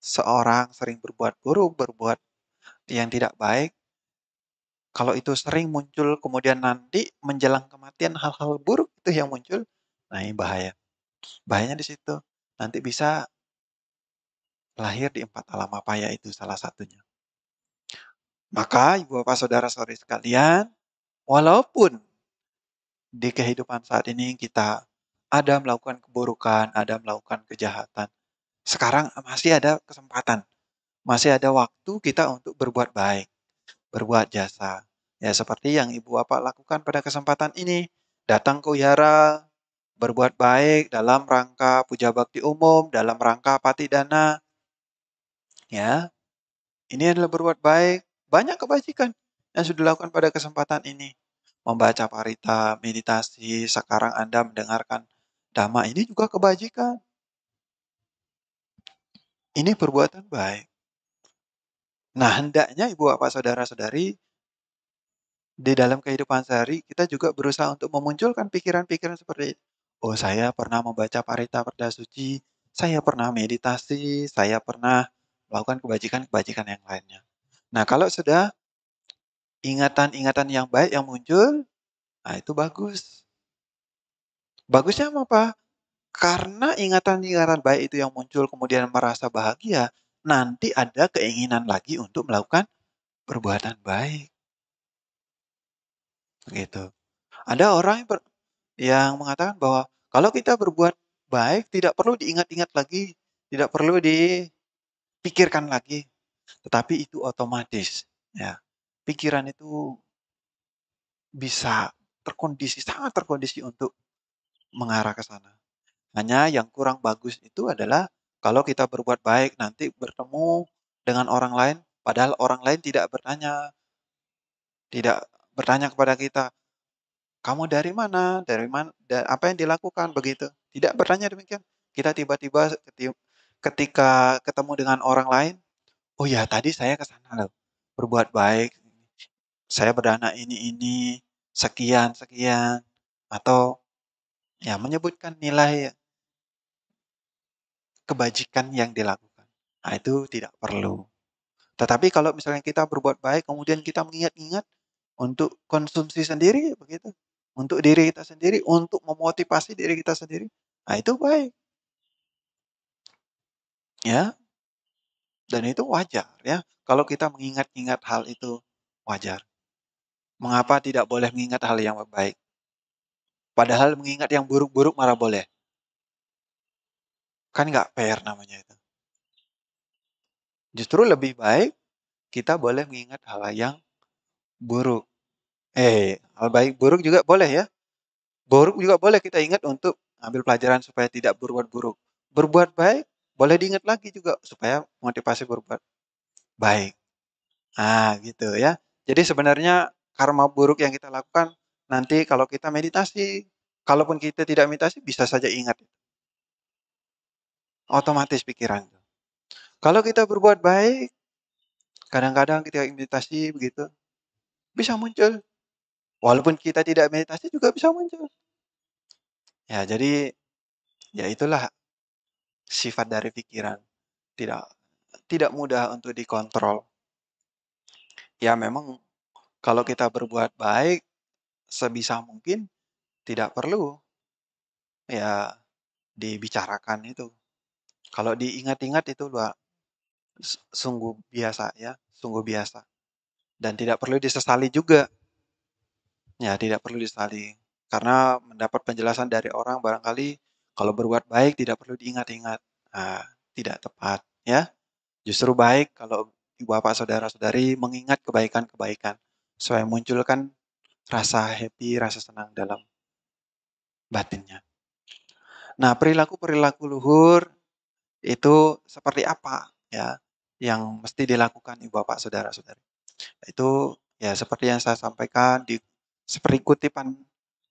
seorang sering berbuat buruk, berbuat yang tidak baik, kalau itu sering muncul kemudian nanti menjelang kematian hal-hal buruk itu yang muncul, nah ini bahaya. Bahayanya di situ. Nanti bisa lahir di empat alam apa ya itu salah satunya. Maka ibu bapak saudara saudari sekalian, walaupun di kehidupan saat ini kita ada melakukan keburukan, ada melakukan kejahatan. Sekarang masih ada kesempatan, masih ada waktu kita untuk berbuat baik, berbuat jasa. Ya seperti yang ibu bapak lakukan pada kesempatan ini, datang ke UYARA, berbuat baik dalam rangka puja bakti umum, dalam rangka pati dana. Ya, ini adalah berbuat baik, banyak kebajikan yang sudah dilakukan pada kesempatan ini membaca parita, meditasi, sekarang Anda mendengarkan dhamma ini juga kebajikan. Ini perbuatan baik. Nah, hendaknya Ibu Bapak Saudara-saudari di dalam kehidupan sehari kita juga berusaha untuk memunculkan pikiran-pikiran seperti oh saya pernah membaca parita perda suci, saya pernah meditasi, saya pernah melakukan kebajikan-kebajikan yang lainnya. Nah, kalau sudah ingatan-ingatan yang baik yang muncul, nah itu bagus. Bagusnya apa? Karena ingatan-ingatan baik itu yang muncul kemudian merasa bahagia, nanti ada keinginan lagi untuk melakukan perbuatan baik. Gitu. Ada orang yang, ber, yang mengatakan bahwa kalau kita berbuat baik tidak perlu diingat-ingat lagi, tidak perlu dipikirkan lagi, tetapi itu otomatis. Ya, pikiran itu bisa terkondisi, sangat terkondisi untuk mengarah ke sana. Hanya yang kurang bagus itu adalah kalau kita berbuat baik nanti bertemu dengan orang lain, padahal orang lain tidak bertanya, tidak bertanya kepada kita, kamu dari mana, dari mana, dan apa yang dilakukan begitu. Tidak bertanya demikian. Kita tiba-tiba ketika ketemu dengan orang lain, oh ya tadi saya ke sana loh, berbuat baik, saya berdana ini ini sekian sekian atau ya menyebutkan nilai kebajikan yang dilakukan. Nah, itu tidak perlu. Tetapi kalau misalnya kita berbuat baik kemudian kita mengingat-ingat untuk konsumsi sendiri begitu, untuk diri kita sendiri, untuk memotivasi diri kita sendiri, nah itu baik. Ya. Dan itu wajar ya. Kalau kita mengingat-ingat hal itu wajar. Mengapa tidak boleh mengingat hal yang baik? Padahal mengingat yang buruk-buruk marah boleh. Kan nggak fair namanya itu. Justru lebih baik kita boleh mengingat hal yang buruk. Eh, hal baik buruk juga boleh ya. Buruk juga boleh kita ingat untuk ambil pelajaran supaya tidak berbuat buruk. Berbuat baik boleh diingat lagi juga supaya motivasi berbuat baik. Ah, gitu ya. Jadi sebenarnya karma buruk yang kita lakukan nanti kalau kita meditasi, kalaupun kita tidak meditasi bisa saja ingat. Otomatis pikiran. Kalau kita berbuat baik, kadang-kadang kita meditasi begitu, bisa muncul. Walaupun kita tidak meditasi juga bisa muncul. Ya, jadi ya itulah sifat dari pikiran. Tidak tidak mudah untuk dikontrol. Ya memang kalau kita berbuat baik sebisa mungkin tidak perlu ya dibicarakan itu. Kalau diingat-ingat itu luar sungguh biasa ya, sungguh biasa. Dan tidak perlu disesali juga. Ya, tidak perlu disesali karena mendapat penjelasan dari orang barangkali kalau berbuat baik tidak perlu diingat-ingat. Nah, tidak tepat ya. Justru baik kalau bapak saudara-saudari mengingat kebaikan-kebaikan supaya munculkan rasa happy, rasa senang dalam batinnya. Nah, perilaku-perilaku luhur itu seperti apa ya yang mesti dilakukan ibu bapak saudara-saudari. Itu ya seperti yang saya sampaikan di seperti kutipan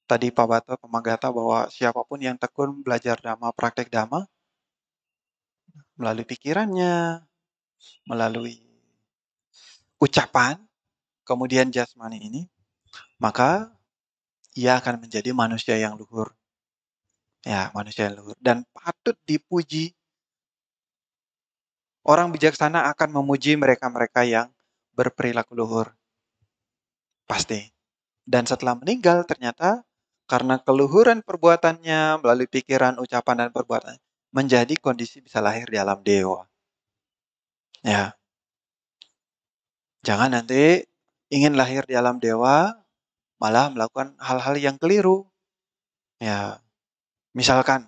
tadi Pak Bato Pemagata bahwa siapapun yang tekun belajar dhamma, praktek dhamma melalui pikirannya, melalui ucapan, kemudian jasmani ini, maka ia akan menjadi manusia yang luhur. Ya, manusia yang luhur. Dan patut dipuji. Orang bijaksana akan memuji mereka-mereka yang berperilaku luhur. Pasti. Dan setelah meninggal ternyata karena keluhuran perbuatannya melalui pikiran, ucapan, dan perbuatan menjadi kondisi bisa lahir di alam dewa. Ya. Jangan nanti ingin lahir di alam dewa, malah melakukan hal-hal yang keliru. Ya, misalkan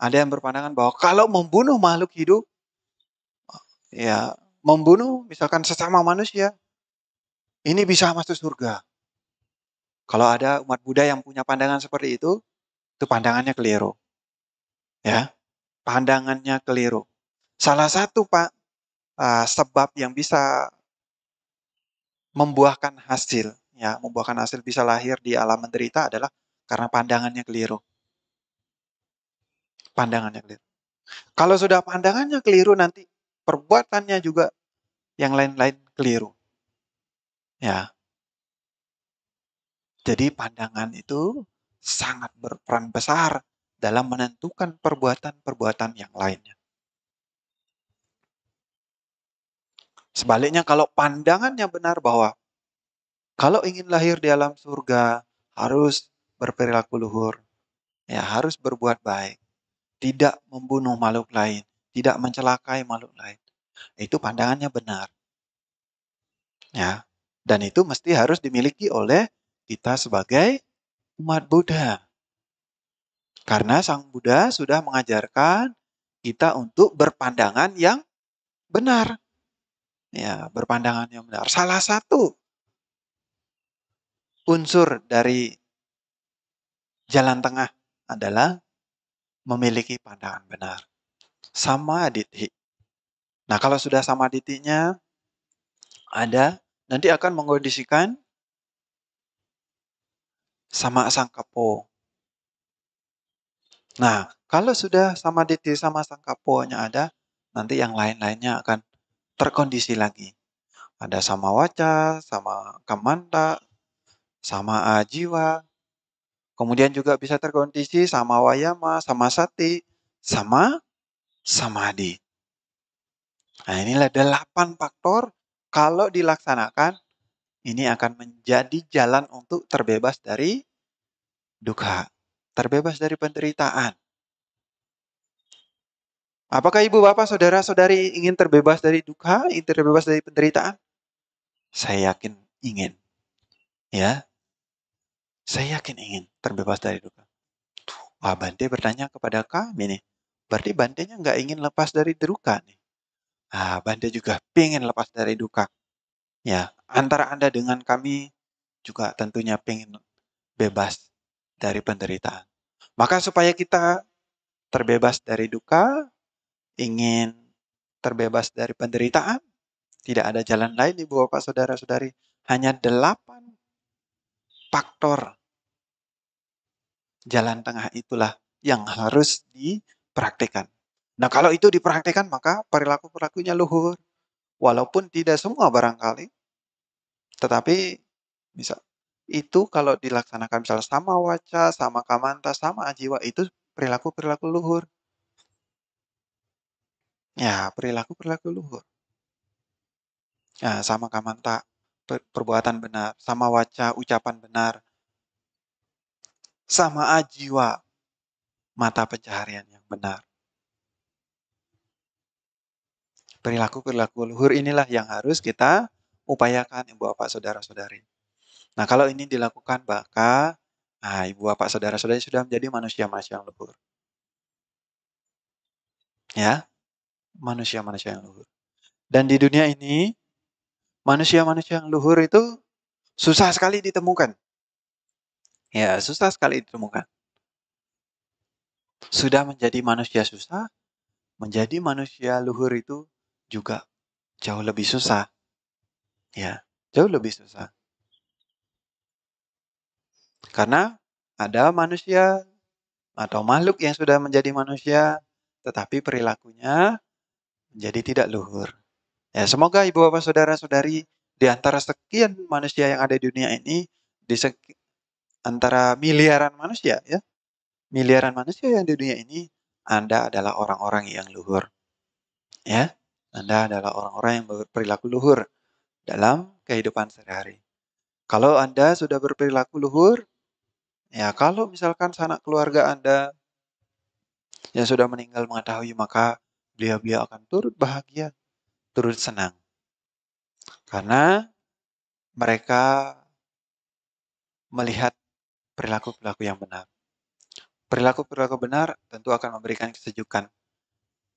ada yang berpandangan bahwa kalau membunuh makhluk hidup, ya membunuh misalkan sesama manusia, ini bisa masuk surga. Kalau ada umat Buddha yang punya pandangan seperti itu, itu pandangannya keliru. Ya, pandangannya keliru. Salah satu pak uh, sebab yang bisa membuahkan hasil. Ya, membuahkan hasil bisa lahir di alam menderita adalah karena pandangannya keliru. Pandangannya keliru. Kalau sudah pandangannya keliru nanti perbuatannya juga yang lain-lain keliru. Ya. Jadi pandangan itu sangat berperan besar dalam menentukan perbuatan-perbuatan yang lainnya. Sebaliknya kalau pandangannya benar bahwa kalau ingin lahir di alam surga harus berperilaku luhur, ya harus berbuat baik, tidak membunuh makhluk lain, tidak mencelakai makhluk lain. Itu pandangannya benar. Ya, dan itu mesti harus dimiliki oleh kita sebagai umat Buddha. Karena Sang Buddha sudah mengajarkan kita untuk berpandangan yang benar ya berpandangan yang benar. Salah satu unsur dari jalan tengah adalah memiliki pandangan benar. Sama ditik. Nah, kalau sudah sama ditinya ada nanti akan mengkondisikan sama sangkapo. Nah, kalau sudah sama diti sama sangkaponya ada, nanti yang lain-lainnya akan terkondisi lagi. Ada sama waca, sama kamanta, sama ajiwa. Kemudian juga bisa terkondisi sama wayama, sama sati, sama samadhi. Nah inilah delapan faktor kalau dilaksanakan ini akan menjadi jalan untuk terbebas dari duka, terbebas dari penderitaan. Apakah ibu, bapak, saudara-saudari ingin terbebas dari duka, ingin terbebas dari penderitaan? Saya yakin ingin. Ya. Saya yakin ingin terbebas dari duka. Wah, Bante bertanya kepada kami nih. Berarti Bantenya nggak ingin lepas dari duka nih. Ah, Bante juga pengen lepas dari duka. Ya, antara Anda dengan kami juga tentunya pengen bebas dari penderitaan. Maka supaya kita terbebas dari duka, ingin terbebas dari penderitaan, tidak ada jalan lain ibu bapak saudara-saudari. Hanya delapan faktor jalan tengah itulah yang harus dipraktikkan. Nah kalau itu dipraktikkan maka perilaku-perilakunya luhur. Walaupun tidak semua barangkali. Tetapi bisa itu kalau dilaksanakan misalnya sama waca, sama kamanta, sama ajiwa itu perilaku-perilaku luhur. Ya, perilaku-perilaku luhur. Ya, sama kamanta, perbuatan benar, sama waca, ucapan benar, sama ajiwa, mata pencaharian yang benar. Perilaku-perilaku luhur inilah yang harus kita upayakan ibu bapak saudara-saudari. Nah kalau ini dilakukan maka nah, ibu bapak saudara-saudari sudah menjadi manusia-manusia yang luhur. Ya, manusia-manusia yang luhur. Dan di dunia ini, manusia-manusia yang luhur itu susah sekali ditemukan. Ya, susah sekali ditemukan. Sudah menjadi manusia susah, menjadi manusia luhur itu juga jauh lebih susah. Ya, jauh lebih susah. Karena ada manusia atau makhluk yang sudah menjadi manusia, tetapi perilakunya jadi tidak luhur. Ya, semoga ibu bapak saudara-saudari di antara sekian manusia yang ada di dunia ini, di antara miliaran manusia ya, miliaran manusia yang di dunia ini, Anda adalah orang-orang yang luhur. Ya, Anda adalah orang-orang yang berperilaku luhur dalam kehidupan sehari-hari. Kalau Anda sudah berperilaku luhur, ya kalau misalkan sanak keluarga Anda yang sudah meninggal mengetahui, maka beliau-beliau akan turut bahagia, turut senang. Karena mereka melihat perilaku-perilaku yang benar. Perilaku-perilaku benar tentu akan memberikan kesejukan.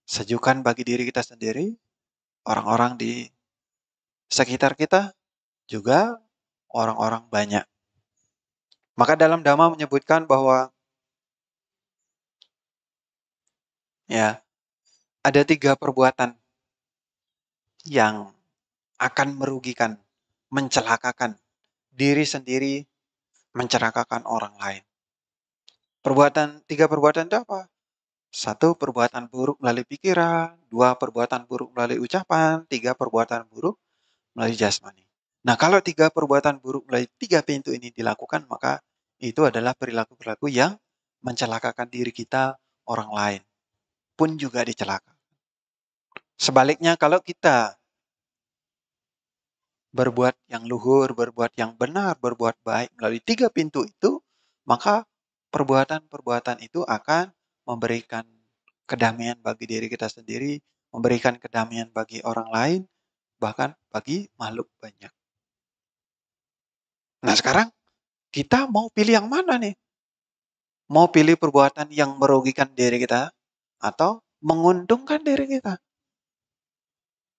Sejukan bagi diri kita sendiri, orang-orang di sekitar kita, juga orang-orang banyak. Maka dalam dhamma menyebutkan bahwa ya ada tiga perbuatan yang akan merugikan, mencelakakan diri sendiri, mencelakakan orang lain. Perbuatan tiga perbuatan itu apa? Satu perbuatan buruk melalui pikiran, dua perbuatan buruk melalui ucapan, tiga perbuatan buruk melalui jasmani. Nah, kalau tiga perbuatan buruk melalui tiga pintu ini dilakukan, maka itu adalah perilaku-perilaku yang mencelakakan diri kita, orang lain pun juga dicelakakan. Sebaliknya kalau kita berbuat yang luhur, berbuat yang benar, berbuat baik melalui tiga pintu itu, maka perbuatan-perbuatan itu akan memberikan kedamaian bagi diri kita sendiri, memberikan kedamaian bagi orang lain, bahkan bagi makhluk banyak. Nah sekarang kita mau pilih yang mana nih? Mau pilih perbuatan yang merugikan diri kita atau menguntungkan diri kita.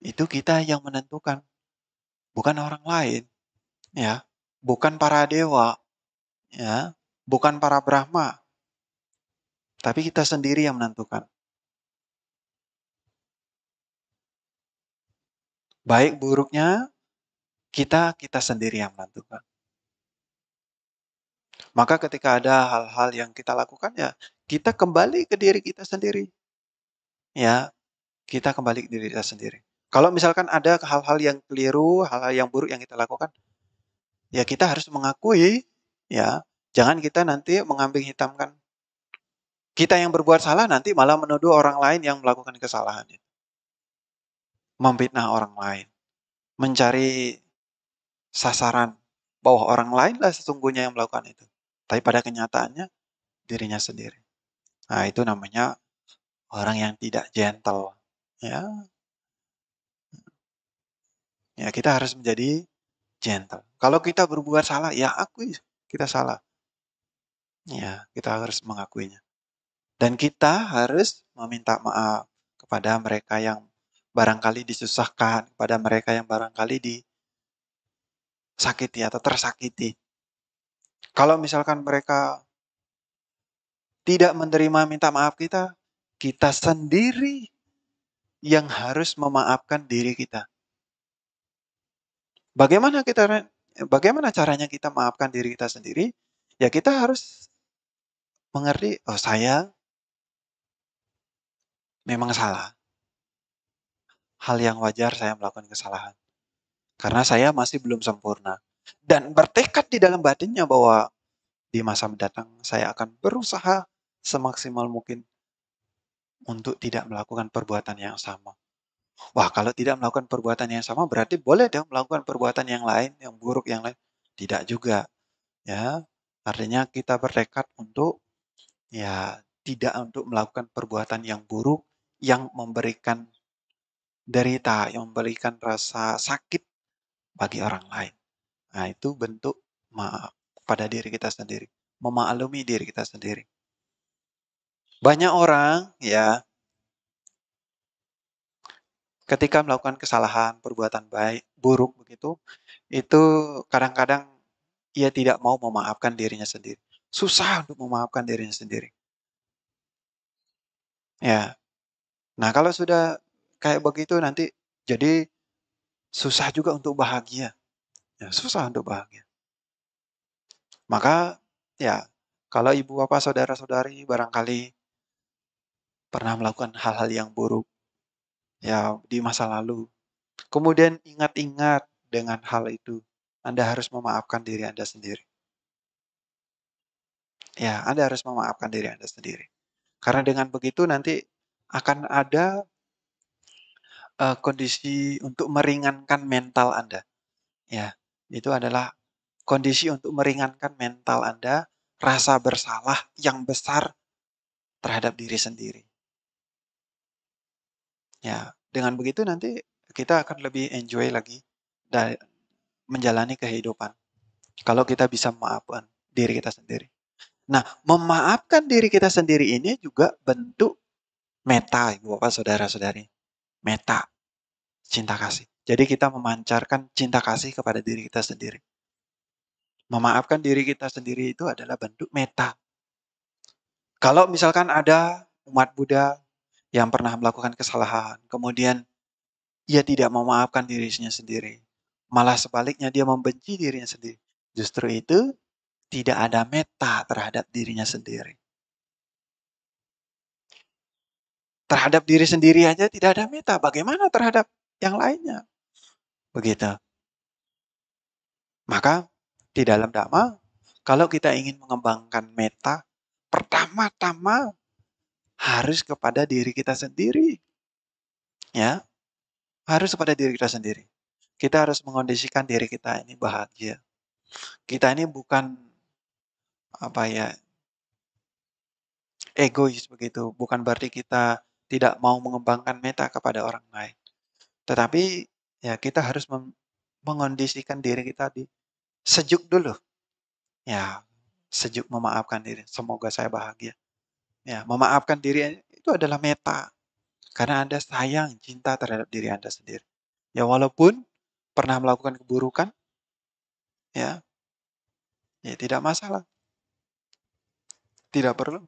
Itu kita yang menentukan, bukan orang lain. Ya, bukan para dewa, ya, bukan para Brahma. Tapi kita sendiri yang menentukan. Baik buruknya kita kita sendiri yang menentukan. Maka ketika ada hal-hal yang kita lakukan ya, kita kembali ke diri kita sendiri. Ya, kita kembali ke diri kita sendiri. Kalau misalkan ada hal-hal yang keliru, hal-hal yang buruk yang kita lakukan, ya kita harus mengakui, ya, jangan kita nanti mengambil hitamkan. Kita yang berbuat salah nanti malah menuduh orang lain yang melakukan kesalahan. itu Memfitnah orang lain. Mencari sasaran bahwa orang lainlah sesungguhnya yang melakukan itu tapi pada kenyataannya dirinya sendiri. Nah, itu namanya orang yang tidak gentle. Ya, ya kita harus menjadi gentle. Kalau kita berbuat salah, ya akui kita salah. Ya, kita harus mengakuinya. Dan kita harus meminta maaf kepada mereka yang barangkali disusahkan, kepada mereka yang barangkali disakiti atau tersakiti. Kalau misalkan mereka tidak menerima minta maaf kita, kita sendiri yang harus memaafkan diri kita. Bagaimana kita bagaimana caranya kita maafkan diri kita sendiri? Ya kita harus mengerti, oh saya memang salah. Hal yang wajar saya melakukan kesalahan. Karena saya masih belum sempurna dan bertekad di dalam batinnya bahwa di masa mendatang saya akan berusaha semaksimal mungkin untuk tidak melakukan perbuatan yang sama. Wah, kalau tidak melakukan perbuatan yang sama berarti boleh dong melakukan perbuatan yang lain, yang buruk yang lain. Tidak juga. Ya, artinya kita bertekad untuk ya tidak untuk melakukan perbuatan yang buruk yang memberikan derita, yang memberikan rasa sakit bagi orang lain. Nah, itu bentuk maaf pada diri kita sendiri, memaklumi diri kita sendiri. Banyak orang ya ketika melakukan kesalahan, perbuatan baik, buruk begitu, itu kadang-kadang ia tidak mau memaafkan dirinya sendiri. Susah untuk memaafkan dirinya sendiri. Ya. Nah, kalau sudah kayak begitu nanti jadi susah juga untuk bahagia. Ya, susah untuk bahagia. Maka ya kalau ibu bapak saudara-saudari barangkali pernah melakukan hal-hal yang buruk ya di masa lalu. Kemudian ingat-ingat dengan hal itu. Anda harus memaafkan diri Anda sendiri. Ya, Anda harus memaafkan diri Anda sendiri. Karena dengan begitu nanti akan ada uh, kondisi untuk meringankan mental Anda. Ya, itu adalah kondisi untuk meringankan mental Anda rasa bersalah yang besar terhadap diri sendiri. Ya, dengan begitu nanti kita akan lebih enjoy lagi dan menjalani kehidupan. Kalau kita bisa memaafkan diri kita sendiri. Nah, memaafkan diri kita sendiri ini juga bentuk meta, Bapak, Saudara-saudari. Meta, cinta kasih. Jadi kita memancarkan cinta kasih kepada diri kita sendiri. Memaafkan diri kita sendiri itu adalah bentuk meta. Kalau misalkan ada umat Buddha yang pernah melakukan kesalahan, kemudian ia tidak memaafkan dirinya sendiri, malah sebaliknya dia membenci dirinya sendiri. Justru itu tidak ada meta terhadap dirinya sendiri. Terhadap diri sendiri aja tidak ada meta. Bagaimana terhadap yang lainnya? Begitu. Maka di dalam dhamma, kalau kita ingin mengembangkan meta, pertama-tama harus kepada diri kita sendiri. Ya. Harus kepada diri kita sendiri. Kita harus mengondisikan diri kita ini bahagia. Kita ini bukan apa ya egois begitu, bukan berarti kita tidak mau mengembangkan meta kepada orang lain. Tetapi Ya, kita harus mengondisikan diri kita di sejuk dulu. Ya, sejuk memaafkan diri. Semoga saya bahagia. Ya, memaafkan diri itu adalah meta. Karena Anda sayang, cinta terhadap diri Anda sendiri. Ya, walaupun pernah melakukan keburukan, ya, ya tidak masalah. Tidak perlu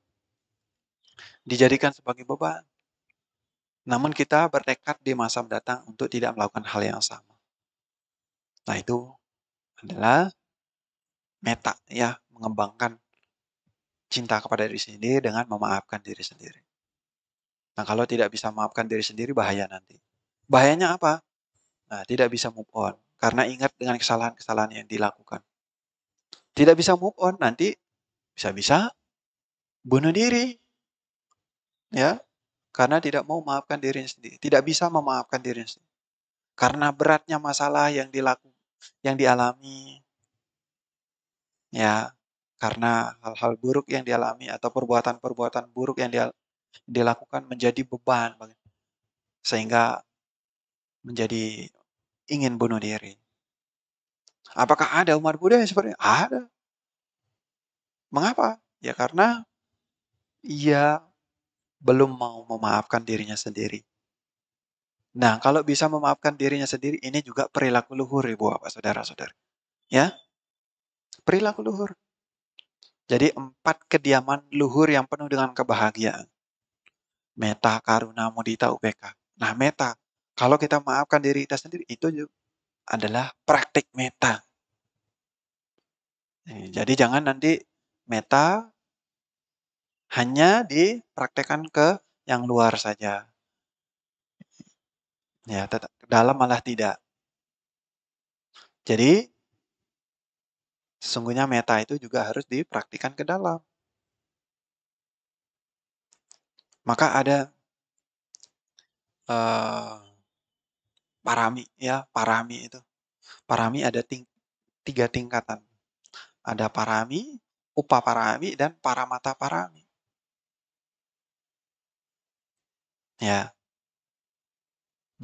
dijadikan sebagai beban. Namun kita bertekad di masa mendatang untuk tidak melakukan hal yang sama. Nah itu adalah meta ya, mengembangkan cinta kepada diri sendiri dengan memaafkan diri sendiri. Nah kalau tidak bisa memaafkan diri sendiri bahaya nanti. Bahayanya apa? Nah tidak bisa move on karena ingat dengan kesalahan-kesalahan yang dilakukan. Tidak bisa move on nanti bisa-bisa bunuh diri. Ya, karena tidak mau memaafkan dirinya sendiri. Tidak bisa memaafkan dirinya sendiri. Karena beratnya masalah yang dilaku, yang dialami. Ya, karena hal-hal buruk yang dialami atau perbuatan-perbuatan buruk yang dia, dilakukan menjadi beban. Sehingga menjadi ingin bunuh diri. Apakah ada umat Buddha yang seperti ini? Ada. Mengapa? Ya karena ia belum mau memaafkan dirinya sendiri. Nah, kalau bisa memaafkan dirinya sendiri, ini juga perilaku luhur, ibu bapak saudara-saudari. Ya, perilaku luhur. Jadi empat kediaman luhur yang penuh dengan kebahagiaan. Meta, karuna, mudita, UPK. Nah, meta. Kalau kita maafkan diri kita sendiri, itu adalah praktik meta. Jadi jangan nanti meta hanya dipraktekkan ke yang luar saja. Ya, tetap, dalam malah tidak. Jadi, sesungguhnya meta itu juga harus dipraktikan ke dalam. Maka ada uh, parami, ya, parami itu. Parami ada ting tiga tingkatan. Ada parami, upa parami, dan paramata parami. Ya.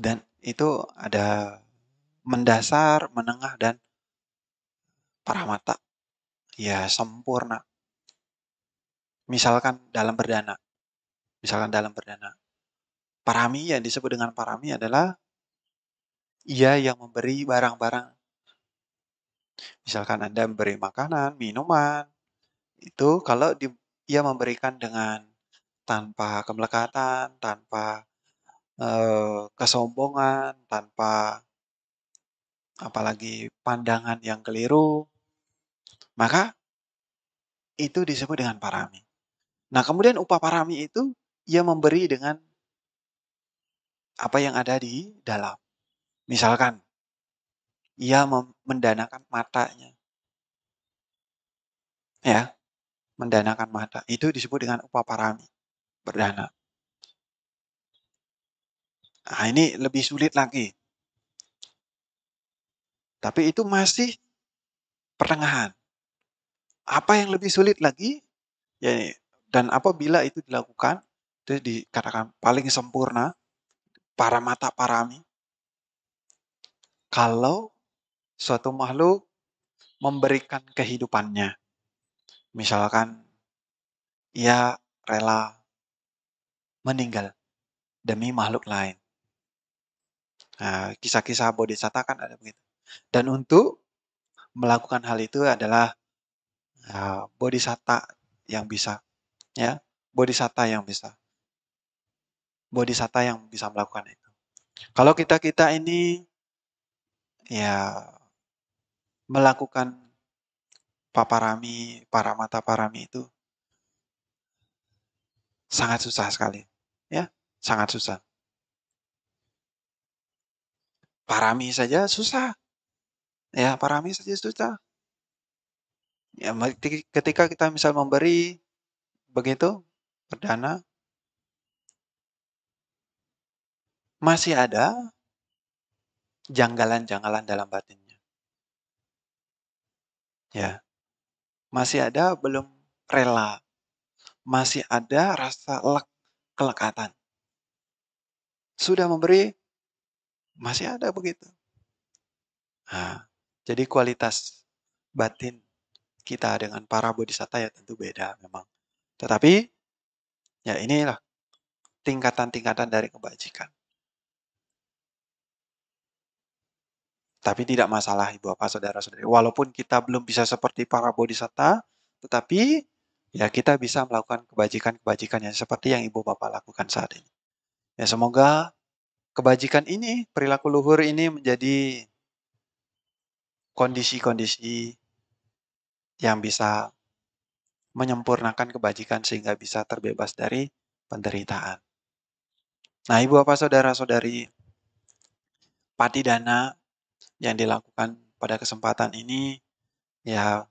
Dan itu ada mendasar, menengah, dan mata Ya, sempurna. Misalkan dalam perdana. Misalkan dalam perdana. Parami yang disebut dengan parami adalah ia yang memberi barang-barang. Misalkan Anda memberi makanan, minuman, itu kalau dia memberikan dengan tanpa kemelekatan, tanpa eh, kesombongan, tanpa apalagi pandangan yang keliru, maka itu disebut dengan parami. Nah, kemudian upah parami itu ia memberi dengan apa yang ada di dalam. Misalkan ia mendanakan matanya. Ya, mendanakan mata. Itu disebut dengan upah parami perdana. Nah, ini lebih sulit lagi. Tapi itu masih pertengahan. Apa yang lebih sulit lagi? Ya, dan apabila itu dilakukan, itu dikatakan paling sempurna, para mata parami. Kalau suatu makhluk memberikan kehidupannya, misalkan ia rela meninggal demi makhluk lain. Nah, kisah-kisah bodhisatta kan ada begitu. Dan untuk melakukan hal itu adalah uh, ah, bodhisatta yang bisa, ya, bodhisatta yang bisa, bodhisatta yang bisa melakukan itu. Kalau kita kita ini ya melakukan paparami, paramata parami itu sangat susah sekali sangat susah. Parami saja susah. Ya, parami saja susah. Ya, ketika kita misal memberi begitu perdana masih ada janggalan-janggalan dalam batinnya. Ya. Masih ada belum rela. Masih ada rasa lek kelekatan sudah memberi, masih ada begitu. Nah, jadi kualitas batin kita dengan para bodhisatta ya tentu beda memang. Tetapi ya inilah tingkatan-tingkatan dari kebajikan. Tapi tidak masalah ibu apa saudara-saudari. Walaupun kita belum bisa seperti para bodhisatta, tetapi ya kita bisa melakukan kebajikan-kebajikan yang seperti yang ibu bapak lakukan saat ini. Ya semoga kebajikan ini, perilaku luhur ini menjadi kondisi-kondisi yang bisa menyempurnakan kebajikan sehingga bisa terbebas dari penderitaan. Nah, Ibu apa saudara-saudari, pati dana yang dilakukan pada kesempatan ini ya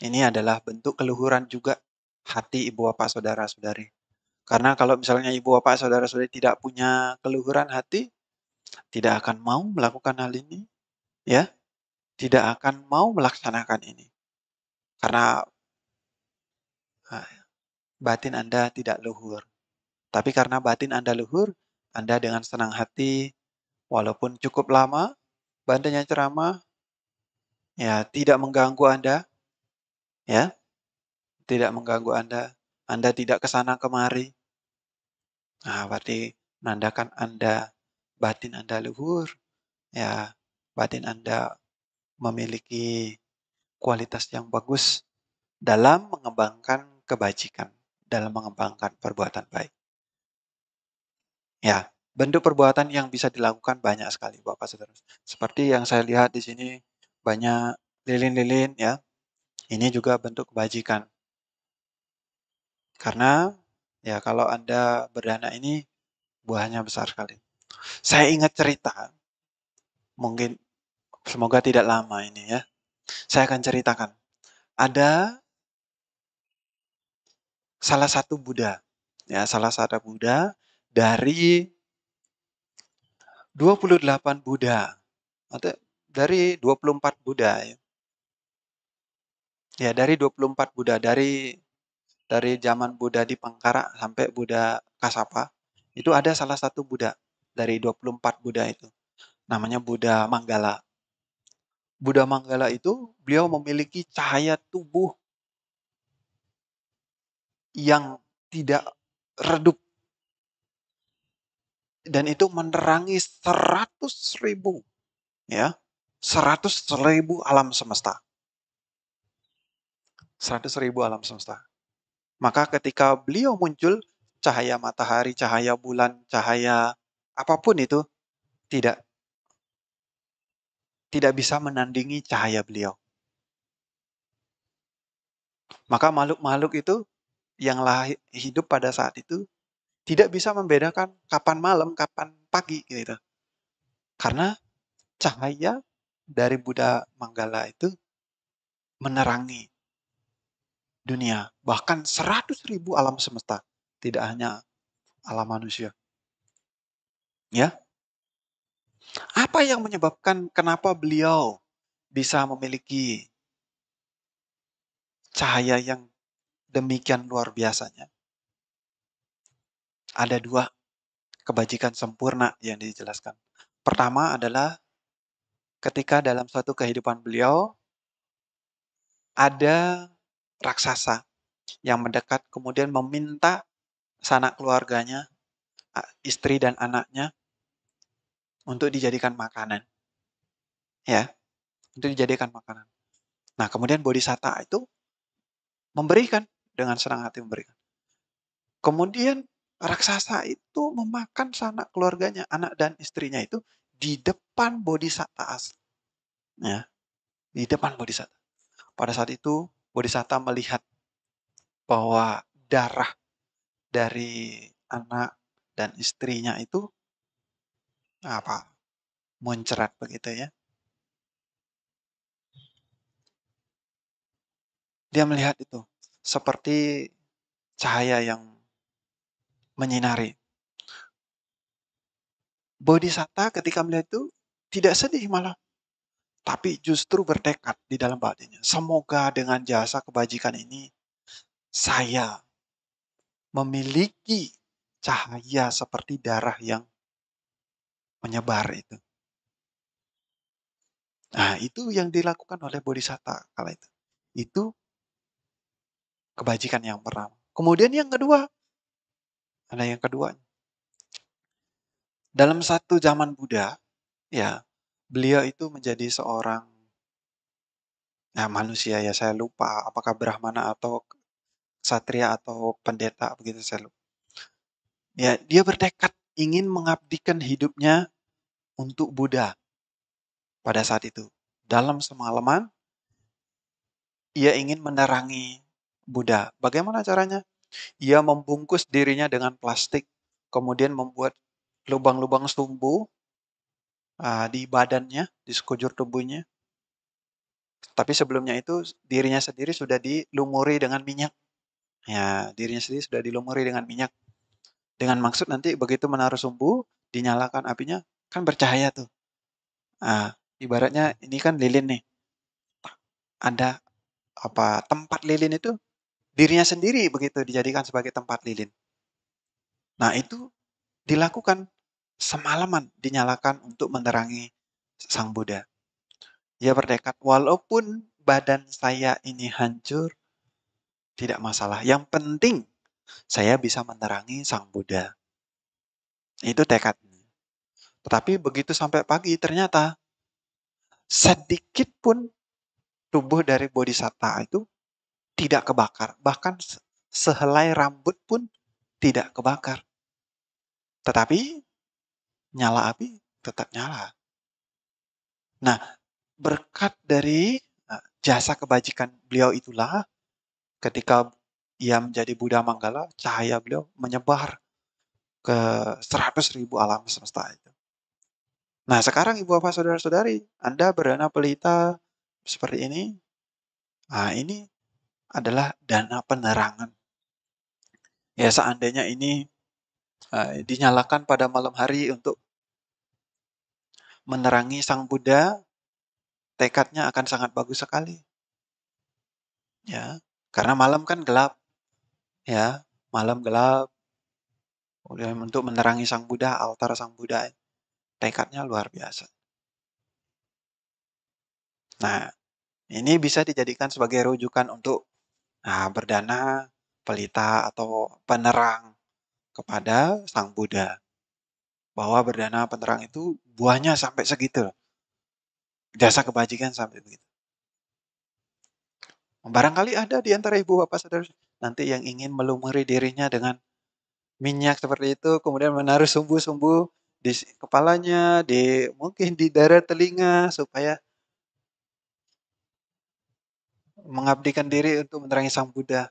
ini adalah bentuk keluhuran juga hati Ibu apa saudara-saudari. Karena kalau misalnya ibu bapak saudara-saudari tidak punya keluhuran hati, tidak akan mau melakukan hal ini, ya. Tidak akan mau melaksanakan ini. Karena eh, batin Anda tidak luhur. Tapi karena batin Anda luhur, Anda dengan senang hati walaupun cukup lama bandanya ceramah ya tidak mengganggu Anda ya. Tidak mengganggu Anda. Anda tidak kesana kemari Nah, berarti menandakan Anda, batin Anda luhur, ya, batin Anda memiliki kualitas yang bagus dalam mengembangkan kebajikan, dalam mengembangkan perbuatan baik. Ya, bentuk perbuatan yang bisa dilakukan banyak sekali, Bapak Saudara. Seperti yang saya lihat di sini banyak lilin-lilin ya. Ini juga bentuk kebajikan. Karena Ya, kalau Anda berdana ini buahnya besar sekali. Saya ingat cerita, mungkin semoga tidak lama ini ya. Saya akan ceritakan. Ada salah satu Buddha, ya salah satu Buddha dari 28 Buddha atau dari 24 Buddha ya. Ya, dari 24 Buddha dari dari zaman Buddha di Pangkara sampai Buddha Kasapa itu ada salah satu Buddha dari 24 Buddha itu namanya Buddha Manggala Buddha Manggala itu beliau memiliki cahaya tubuh yang tidak redup dan itu menerangi seratus ribu ya seratus ribu alam semesta seratus ribu alam semesta maka ketika beliau muncul, cahaya matahari, cahaya bulan, cahaya apapun itu tidak tidak bisa menandingi cahaya beliau. Maka makhluk-makhluk itu yang lahir, hidup pada saat itu tidak bisa membedakan kapan malam, kapan pagi gitu. Karena cahaya dari Buddha Manggala itu menerangi dunia, bahkan seratus ribu alam semesta, tidak hanya alam manusia. Ya, apa yang menyebabkan kenapa beliau bisa memiliki cahaya yang demikian luar biasanya? Ada dua kebajikan sempurna yang dijelaskan. Pertama adalah ketika dalam suatu kehidupan beliau ada raksasa yang mendekat kemudian meminta sanak keluarganya, istri dan anaknya untuk dijadikan makanan. Ya, untuk dijadikan makanan. Nah, kemudian bodhisatta itu memberikan dengan senang hati memberikan. Kemudian raksasa itu memakan sanak keluarganya, anak dan istrinya itu di depan bodhisatta asli. Ya, di depan bodhisatta. Pada saat itu Bodhisatta melihat bahwa darah dari anak dan istrinya itu apa muncrat begitu ya. Dia melihat itu seperti cahaya yang menyinari. Bodhisatta ketika melihat itu tidak sedih malah tapi justru bertekad di dalam batinnya. Semoga dengan jasa kebajikan ini saya memiliki cahaya seperti darah yang menyebar itu. Nah, itu yang dilakukan oleh bodhisatta kala itu. Itu kebajikan yang pertama. Kemudian yang kedua, ada yang kedua. Dalam satu zaman Buddha, ya, beliau itu menjadi seorang nah manusia ya saya lupa apakah brahmana atau satria atau pendeta begitu saya lupa. Ya, dia bertekad ingin mengabdikan hidupnya untuk Buddha pada saat itu. Dalam semalaman ia ingin menerangi Buddha. Bagaimana caranya? Ia membungkus dirinya dengan plastik, kemudian membuat lubang-lubang sumbu uh, di badannya, di sekujur tubuhnya. Tapi sebelumnya itu dirinya sendiri sudah dilumuri dengan minyak. Ya, dirinya sendiri sudah dilumuri dengan minyak. Dengan maksud nanti begitu menaruh sumbu, dinyalakan apinya, kan bercahaya tuh. Nah, ibaratnya ini kan lilin nih. Ada apa tempat lilin itu dirinya sendiri begitu dijadikan sebagai tempat lilin. Nah, itu dilakukan semalaman dinyalakan untuk menerangi Sang Buddha. Ia berdekat. walaupun badan saya ini hancur, tidak masalah. Yang penting saya bisa menerangi Sang Buddha. Itu tekad. Tetapi begitu sampai pagi ternyata sedikit pun tubuh dari bodhisatta itu tidak kebakar. Bahkan sehelai rambut pun tidak kebakar. Tetapi nyala api tetap nyala. Nah, berkat dari eh, jasa kebajikan beliau itulah ketika ia menjadi Buddha Manggala, cahaya beliau menyebar ke 100 ribu alam semesta itu. Nah, sekarang ibu bapak saudara-saudari, Anda berdana pelita seperti ini. Nah, ini adalah dana penerangan. Ya, seandainya ini Eh, dinyalakan pada malam hari untuk menerangi Sang Buddha, tekadnya akan sangat bagus sekali. Ya, karena malam kan gelap. Ya, malam gelap. Untuk menerangi Sang Buddha, altar Sang Buddha, tekadnya luar biasa. Nah, ini bisa dijadikan sebagai rujukan untuk nah, berdana, pelita, atau penerang kepada Sang Buddha bahwa berdana penerang itu buahnya sampai segitu. Jasa kebajikan sampai begitu. Barangkali ada di antara ibu bapak saudara nanti yang ingin melumuri dirinya dengan minyak seperti itu, kemudian menaruh sumbu-sumbu di kepalanya, di mungkin di daerah telinga supaya mengabdikan diri untuk menerangi Sang Buddha.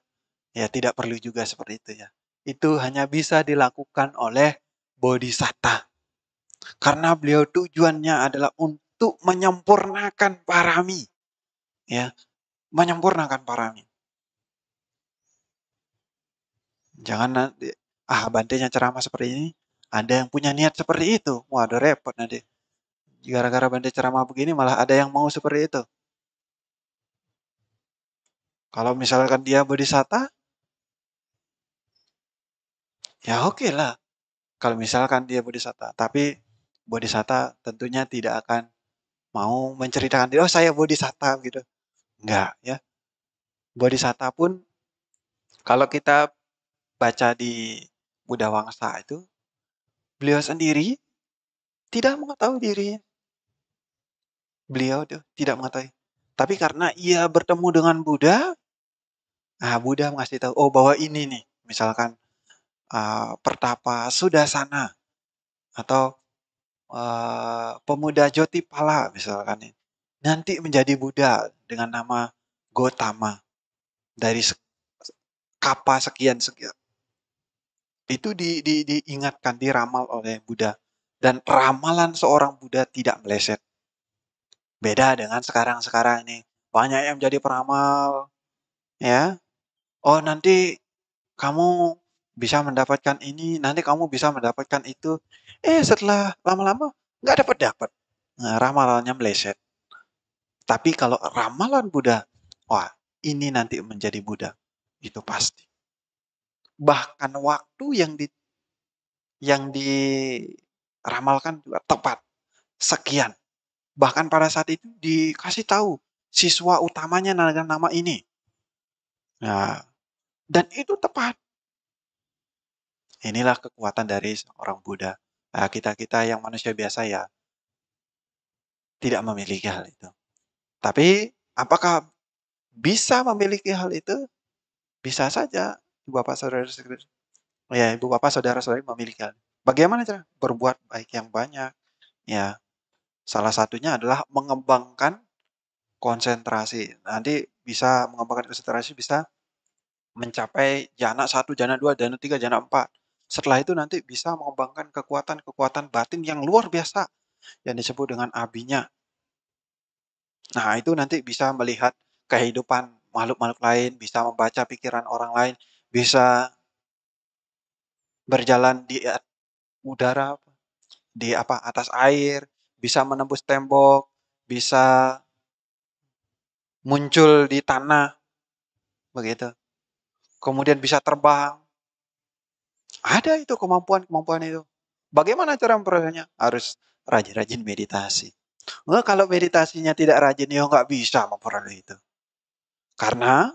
Ya, tidak perlu juga seperti itu ya itu hanya bisa dilakukan oleh bodhisatta. Karena beliau tujuannya adalah untuk menyempurnakan parami. Ya, menyempurnakan parami. Jangan nanti, ah bantenya ceramah seperti ini, ada yang punya niat seperti itu. Waduh repot nanti. Gara-gara bantai ceramah begini malah ada yang mau seperti itu. Kalau misalkan dia bodhisatta, ya oke okay lah. Kalau misalkan dia bodhisatta, tapi bodhisatta tentunya tidak akan mau menceritakan diri, oh saya bodhisatta gitu. Enggak ya. Bodhisatta pun kalau kita baca di Buddha Wangsa itu, beliau sendiri tidak mengetahui dirinya. Beliau tuh tidak mengetahui. Tapi karena ia bertemu dengan Buddha, ah Buddha mengasih tahu, oh bahwa ini nih, misalkan uh, pertapa sudah sana atau uh, pemuda Joti Pala misalkan ya, nanti menjadi Buddha dengan nama Gotama dari kapa sekian sekian itu di, di, diingatkan diramal oleh Buddha dan ramalan seorang Buddha tidak meleset beda dengan sekarang sekarang ini banyak yang jadi peramal ya oh nanti kamu bisa mendapatkan ini, nanti kamu bisa mendapatkan itu. Eh setelah lama-lama nggak dapat dapat. Nah, ramalannya meleset. Tapi kalau ramalan Buddha, wah ini nanti menjadi Buddha, itu pasti. Bahkan waktu yang di yang diramalkan juga tepat. Sekian. Bahkan pada saat itu dikasih tahu siswa utamanya dengan nama ini. Nah, dan itu tepat Inilah kekuatan dari seorang Buddha. Nah, kita-kita yang manusia biasa ya tidak memiliki hal itu. Tapi apakah bisa memiliki hal itu? Bisa saja ibu bapak saudara saudara ya ibu bapak saudara saudara memiliki hal. Bagaimana cara berbuat baik yang banyak? Ya, salah satunya adalah mengembangkan konsentrasi. Nanti bisa mengembangkan konsentrasi bisa mencapai jana satu, jana dua, jana tiga, jana empat. Setelah itu nanti bisa mengembangkan kekuatan-kekuatan batin yang luar biasa yang disebut dengan abinya. Nah, itu nanti bisa melihat kehidupan makhluk-makhluk lain, bisa membaca pikiran orang lain, bisa berjalan di udara, di apa atas air, bisa menembus tembok, bisa muncul di tanah, begitu. Kemudian bisa terbang, ada itu kemampuan-kemampuan itu. Bagaimana cara memperolehnya? Harus rajin-rajin meditasi. Nah, kalau meditasinya tidak rajin, ya nggak bisa memperoleh itu. Karena,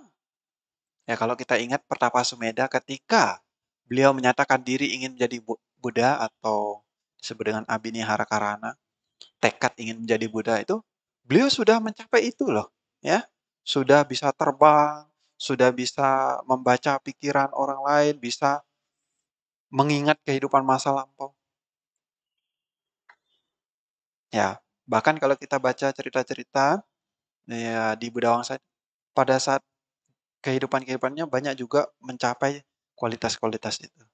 ya kalau kita ingat Pertapa Sumeda ketika beliau menyatakan diri ingin menjadi Buddha atau disebut dengan Abini Harakarana, tekad ingin menjadi Buddha itu, beliau sudah mencapai itu loh. ya Sudah bisa terbang, sudah bisa membaca pikiran orang lain, bisa mengingat kehidupan masa lampau. Ya, bahkan kalau kita baca cerita-cerita ya, di saya, pada saat kehidupan-kehidupannya banyak juga mencapai kualitas-kualitas itu.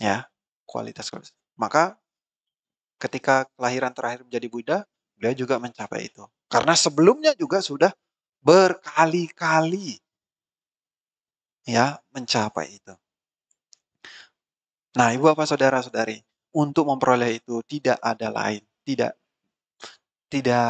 Ya, kualitas-kualitas. Maka ketika kelahiran terakhir menjadi Buddha, beliau juga mencapai itu. Karena sebelumnya juga sudah berkali-kali ya mencapai itu. Nah, ibu apa saudara-saudari, untuk memperoleh itu tidak ada lain, tidak tidak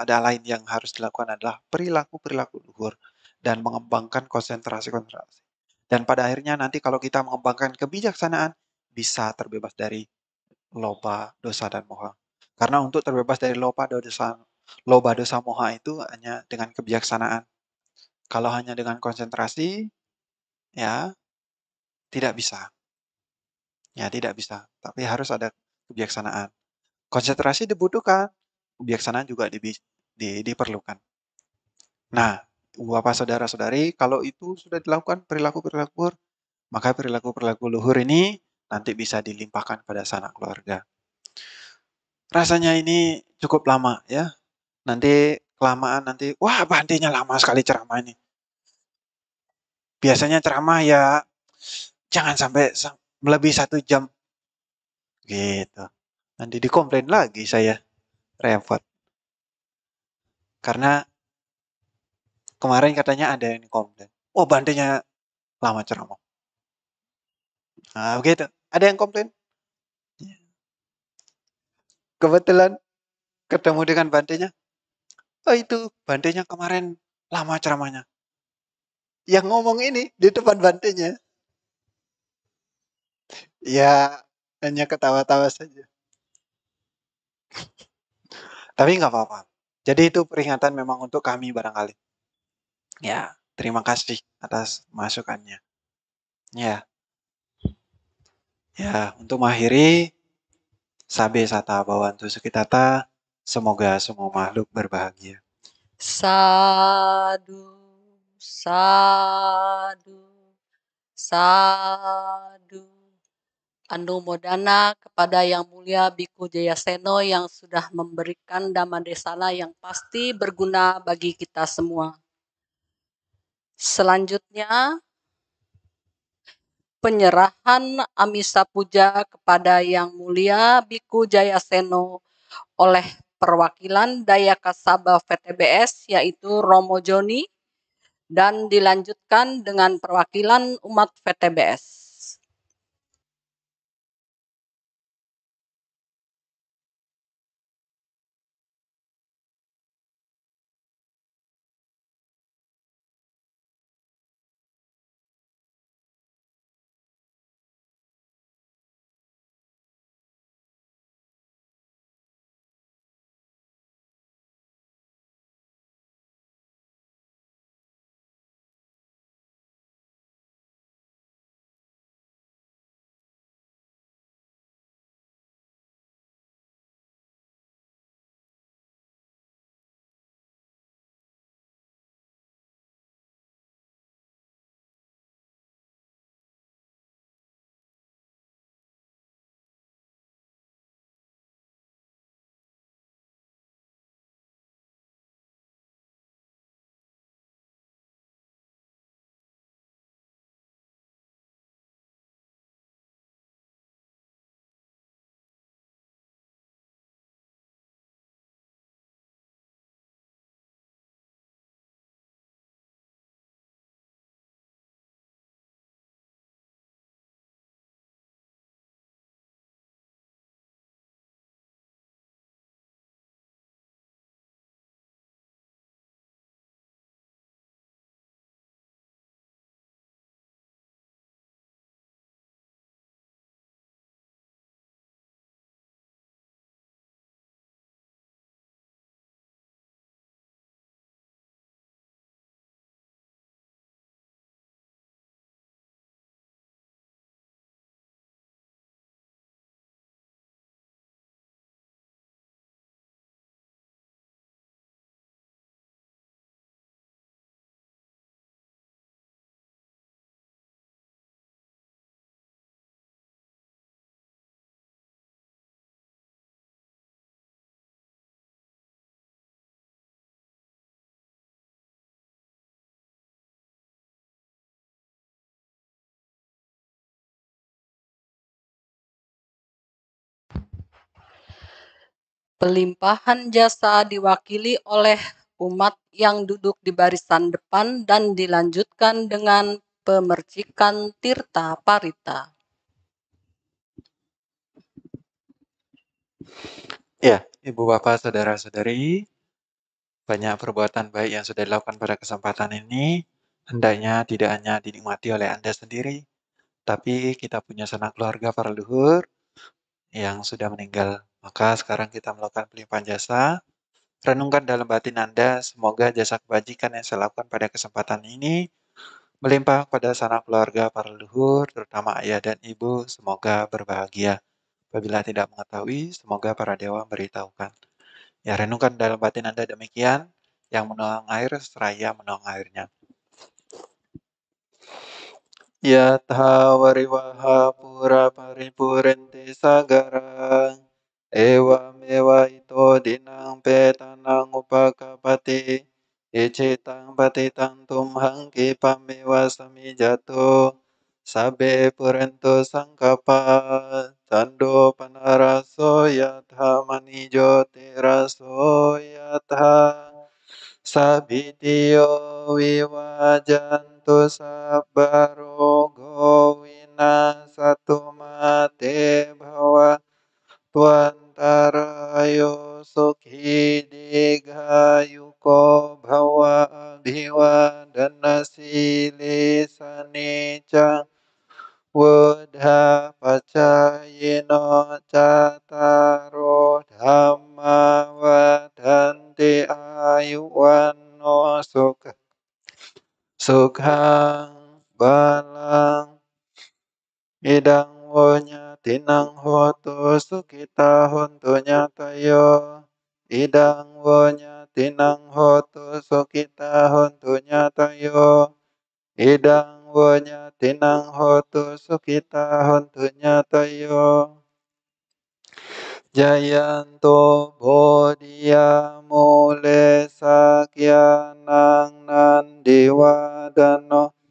ada lain yang harus dilakukan adalah perilaku-perilaku luhur dan mengembangkan konsentrasi-konsentrasi. Dan pada akhirnya nanti kalau kita mengembangkan kebijaksanaan bisa terbebas dari loba, dosa dan moha. Karena untuk terbebas dari loba dosa loba dosa moha itu hanya dengan kebijaksanaan. Kalau hanya dengan konsentrasi ya tidak bisa. Ya, tidak bisa, tapi harus ada kebijaksanaan. Konsentrasi dibutuhkan, kebijaksanaan juga di, di, diperlukan. Nah, Bapak saudara-saudari, kalau itu sudah dilakukan perilaku-perilaku maka perilaku-perilaku luhur ini nanti bisa dilimpahkan pada sanak keluarga. Rasanya ini cukup lama ya. Nanti kelamaan nanti, wah bantinya lama sekali ceramah ini. Biasanya ceramah ya jangan sampai melebihi satu jam. Gitu. Nanti dikomplain lagi saya. Repot. Karena kemarin katanya ada yang komplain. Oh bandenya lama ceramah. Nah, gitu Ada yang komplain? Kebetulan ketemu dengan bandenya. Oh itu bandenya kemarin lama ceramahnya. Yang ngomong ini di depan bantenya. Ya, hanya ketawa-tawa saja. Tapi nggak apa-apa. Jadi itu peringatan memang untuk kami barangkali. Ya, terima kasih atas masukannya. Ya. Ya, untuk mengakhiri, Sabe Sata Bawantu Sukitata, semoga semua makhluk berbahagia. Sadu, sadu, sadu modana kepada Yang Mulia Biku Jayaseno yang sudah memberikan daman Desana yang pasti berguna bagi kita semua. Selanjutnya, penyerahan Amisa Puja kepada Yang Mulia Biku Jayaseno oleh perwakilan Dayaka Sabah VTBS yaitu Romo Joni dan dilanjutkan dengan perwakilan umat VTBS. Pelimpahan jasa diwakili oleh umat yang duduk di barisan depan dan dilanjutkan dengan pemercikan tirta parita. Ya, Ibu Bapak, Saudara-saudari, banyak perbuatan baik yang sudah dilakukan pada kesempatan ini, hendaknya tidak hanya dinikmati oleh Anda sendiri, tapi kita punya sanak keluarga para leluhur yang sudah meninggal maka sekarang kita melakukan pelimpahan jasa. Renungkan dalam batin Anda, semoga jasa kebajikan yang saya lakukan pada kesempatan ini melimpah pada sanak keluarga para leluhur, terutama ayah dan ibu, semoga berbahagia. Apabila tidak mengetahui, semoga para dewa memberitahukan. Ya, renungkan dalam batin Anda demikian, yang menolong air, seraya menolong airnya. Ya tawari waha pura paripurente sagara mewa ito dinang petanang upakapati. pati patitang tumhang sami samijato. Sabe sang sangkapa. Tando panaraso yatha manijo teraso yatha. Sabitiyo vivajantu wina satu mate bawa Tuan Antaraya Sukhi Digayuko Bhava Adhivadanasi Lisanicang Buddha Pacayino Cataro Dhamma Vadanti Ayuwano Sukha Sukha Balang Idang Wonya tinang hoto sukita hontunya tayo. Idang wonya tinang hoto sukita hontunya tayo. Idang wonya tinang hoto sukita hontunya tayo. Jayanto bodhiya mule sakya nang nandiwadano. dano.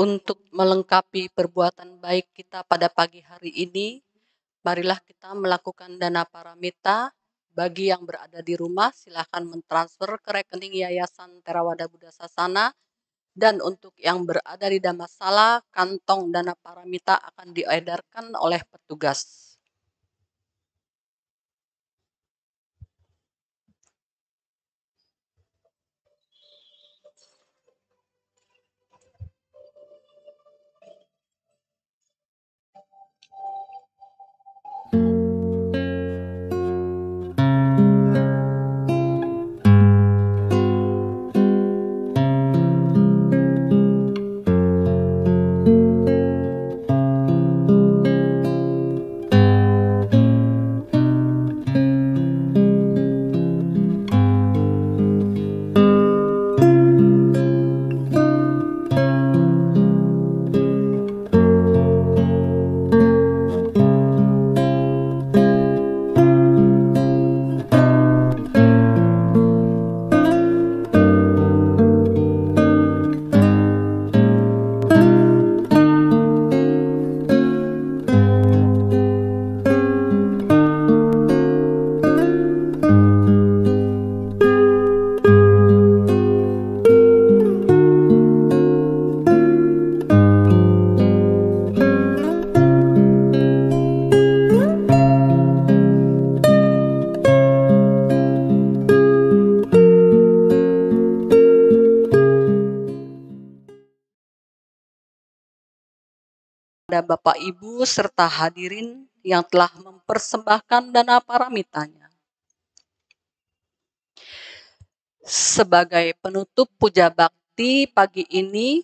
untuk melengkapi perbuatan baik kita pada pagi hari ini, marilah kita melakukan dana paramita. Bagi yang berada di rumah, silahkan mentransfer ke rekening Yayasan Terawada Buddha Sasana. Dan untuk yang berada di Damasala, kantong dana paramita akan diedarkan oleh petugas. serta hadirin yang telah mempersembahkan dana paramitanya. Sebagai penutup puja bakti pagi ini,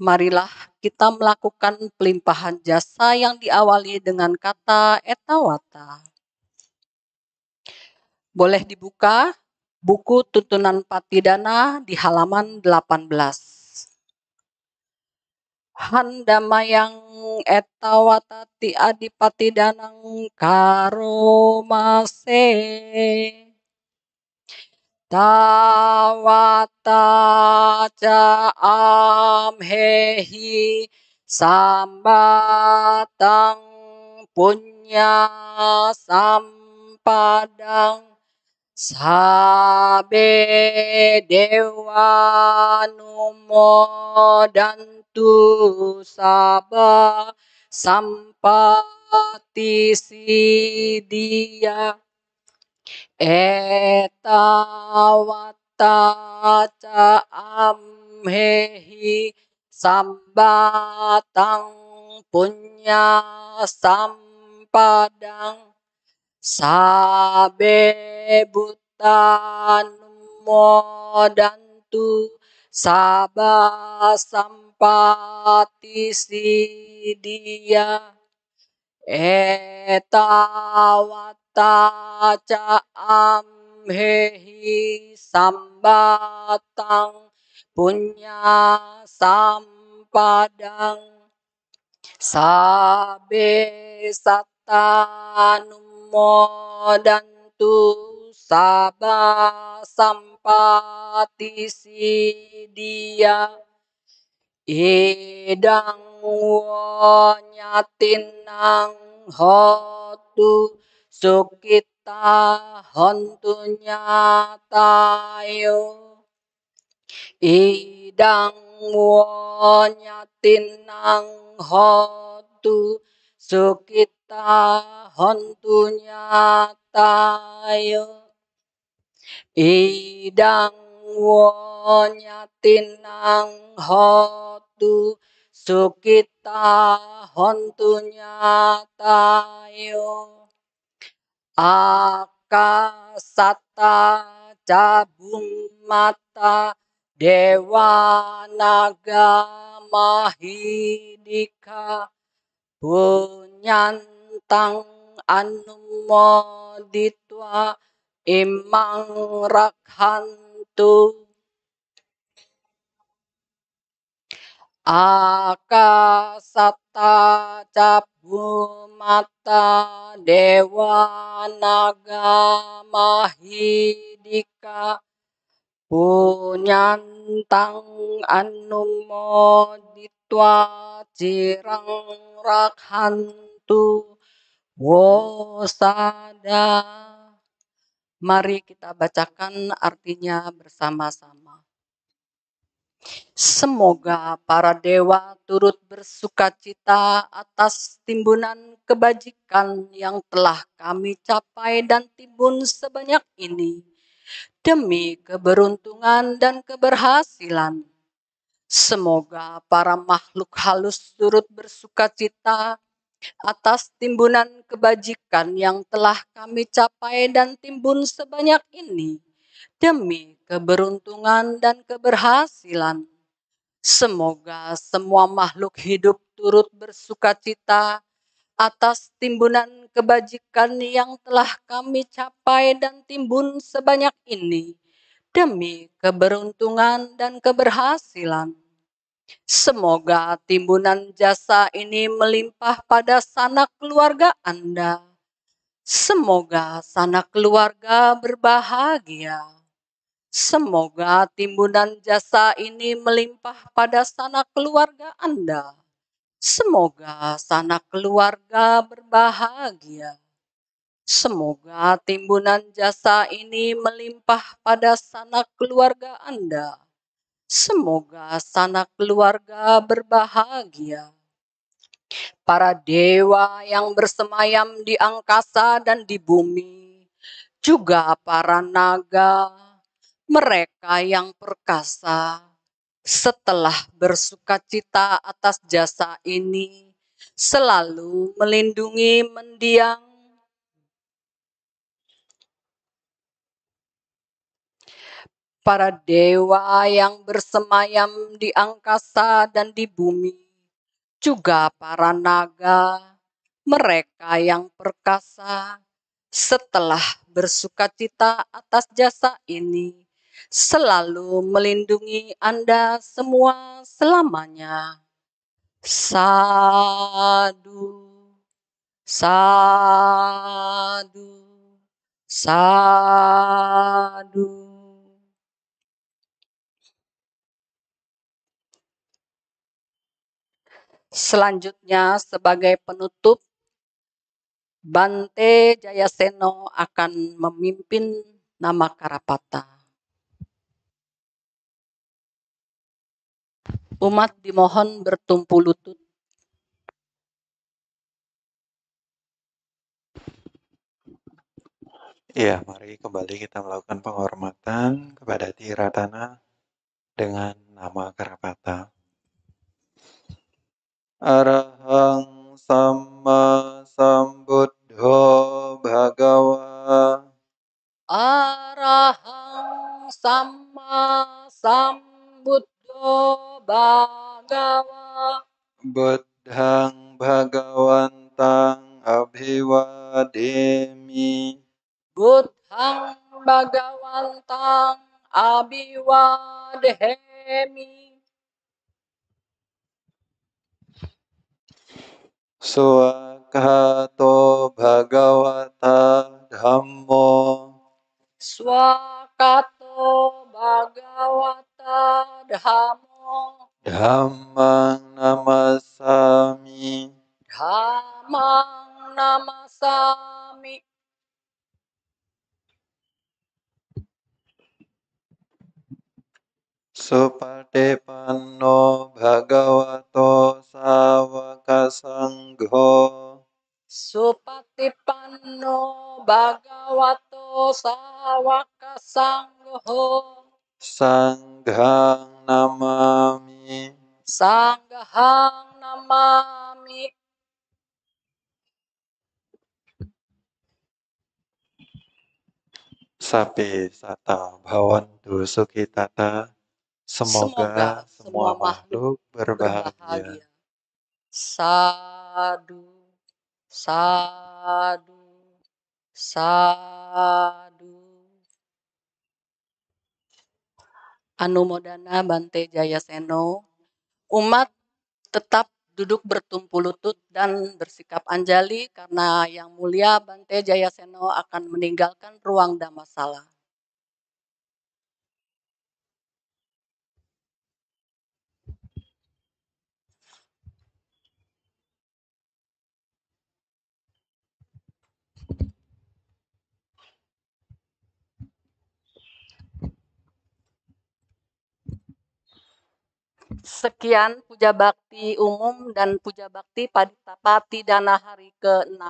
marilah kita melakukan pelimpahan jasa yang diawali dengan kata etawata. Boleh dibuka buku tuntunan patidana di halaman 18. Handamayang eta watati adipati danang karomase Tawata ca amhehi sambatang punya sampadang Sabe tu saba sampati dia etawata ca amhehi sambatang punya sampadang Sabe butan modantu sabat sampati sidia etawata caam amhehi sambatang punya sampadang sabe satanum dantu saba sampati sidia idang nang hotu sukita hontunya tayo idang nang hotu sukita ta tayo nyatayo idang wo nyatinang hotu sukita hontu tayo akasata cabung mata dewa naga mahidika punyan tang anumoditwa imang rakhantu Akasata mata dewa naga mahidika punyantang anumoditwa rakhan rakhantu Wostada. Mari kita bacakan artinya bersama-sama. Semoga para dewa turut bersuka cita atas timbunan kebajikan yang telah kami capai dan timbun sebanyak ini demi keberuntungan dan keberhasilan. Semoga para makhluk halus turut bersuka cita atas timbunan kebajikan yang telah kami capai dan timbun sebanyak ini demi keberuntungan dan keberhasilan. Semoga semua makhluk hidup turut bersuka cita atas timbunan kebajikan yang telah kami capai dan timbun sebanyak ini demi keberuntungan dan keberhasilan. Semoga timbunan jasa ini melimpah pada sanak keluarga Anda. Semoga sanak keluarga berbahagia. Semoga timbunan jasa ini melimpah pada sanak keluarga Anda. Semoga sanak keluarga berbahagia. Semoga timbunan jasa ini melimpah pada sanak keluarga Anda. Semoga sanak keluarga berbahagia. Para dewa yang bersemayam di angkasa dan di bumi, juga para naga, mereka yang perkasa, setelah bersuka cita atas jasa ini, selalu melindungi mendiang para dewa yang bersemayam di angkasa dan di bumi, juga para naga, mereka yang perkasa, setelah bersuka cita atas jasa ini, selalu melindungi Anda semua selamanya. Sadu, sadu, sadu. Selanjutnya sebagai penutup, Bante Jayaseno akan memimpin nama Karapata. Umat dimohon bertumpu lutut. Ya, mari kembali kita melakukan penghormatan kepada Tiratana dengan nama Karapata arahang sama sambuddho bhagava arahang sama Budhang bhagawan tang bhagavantang Budhang bhagawan tang abhivademi Swakato Bhagavata Dhammo Swakato Bhagavata Dhammo Dhammang Namasami Dhammang Namasami supatipanno bhagavato savaka sangho supatipanno bhagavato savaka sangho sanghang namami sanghang namami Sapi sata bhavantu sukhitata Semoga Semoga semua makhluk berbahagia. berbahagia. Sadu, sadu, sadu. Anumodana Bante Seno, umat tetap duduk bertumpu lutut dan bersikap anjali karena Yang Mulia Bante Seno akan meninggalkan ruang Damasala. Sekian puja bakti umum dan puja bakti pati Dana hari ke-6.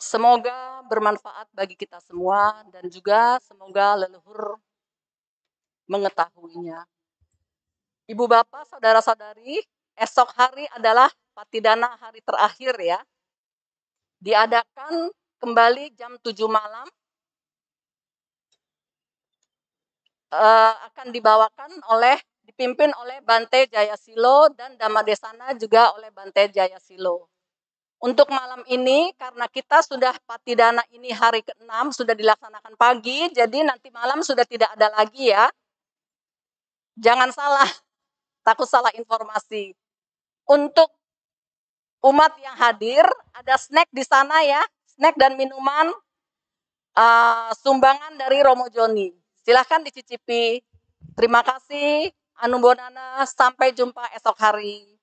Semoga bermanfaat bagi kita semua dan juga semoga leluhur mengetahuinya. Ibu Bapak, Saudara-saudari, esok hari adalah pati Patidana hari terakhir ya. Diadakan kembali jam 7 malam uh, akan dibawakan oleh dipimpin oleh Bante Jaya Silo dan Damadesana juga oleh Bante Jaya Silo Untuk malam ini, karena kita sudah patidana ini hari ke-6, sudah dilaksanakan pagi, jadi nanti malam sudah tidak ada lagi ya. Jangan salah, takut salah informasi. Untuk umat yang hadir, ada snack di sana ya, snack dan minuman uh, sumbangan dari Romo Joni. Silahkan dicicipi. Terima kasih. Anu Bonana, sampai jumpa esok hari.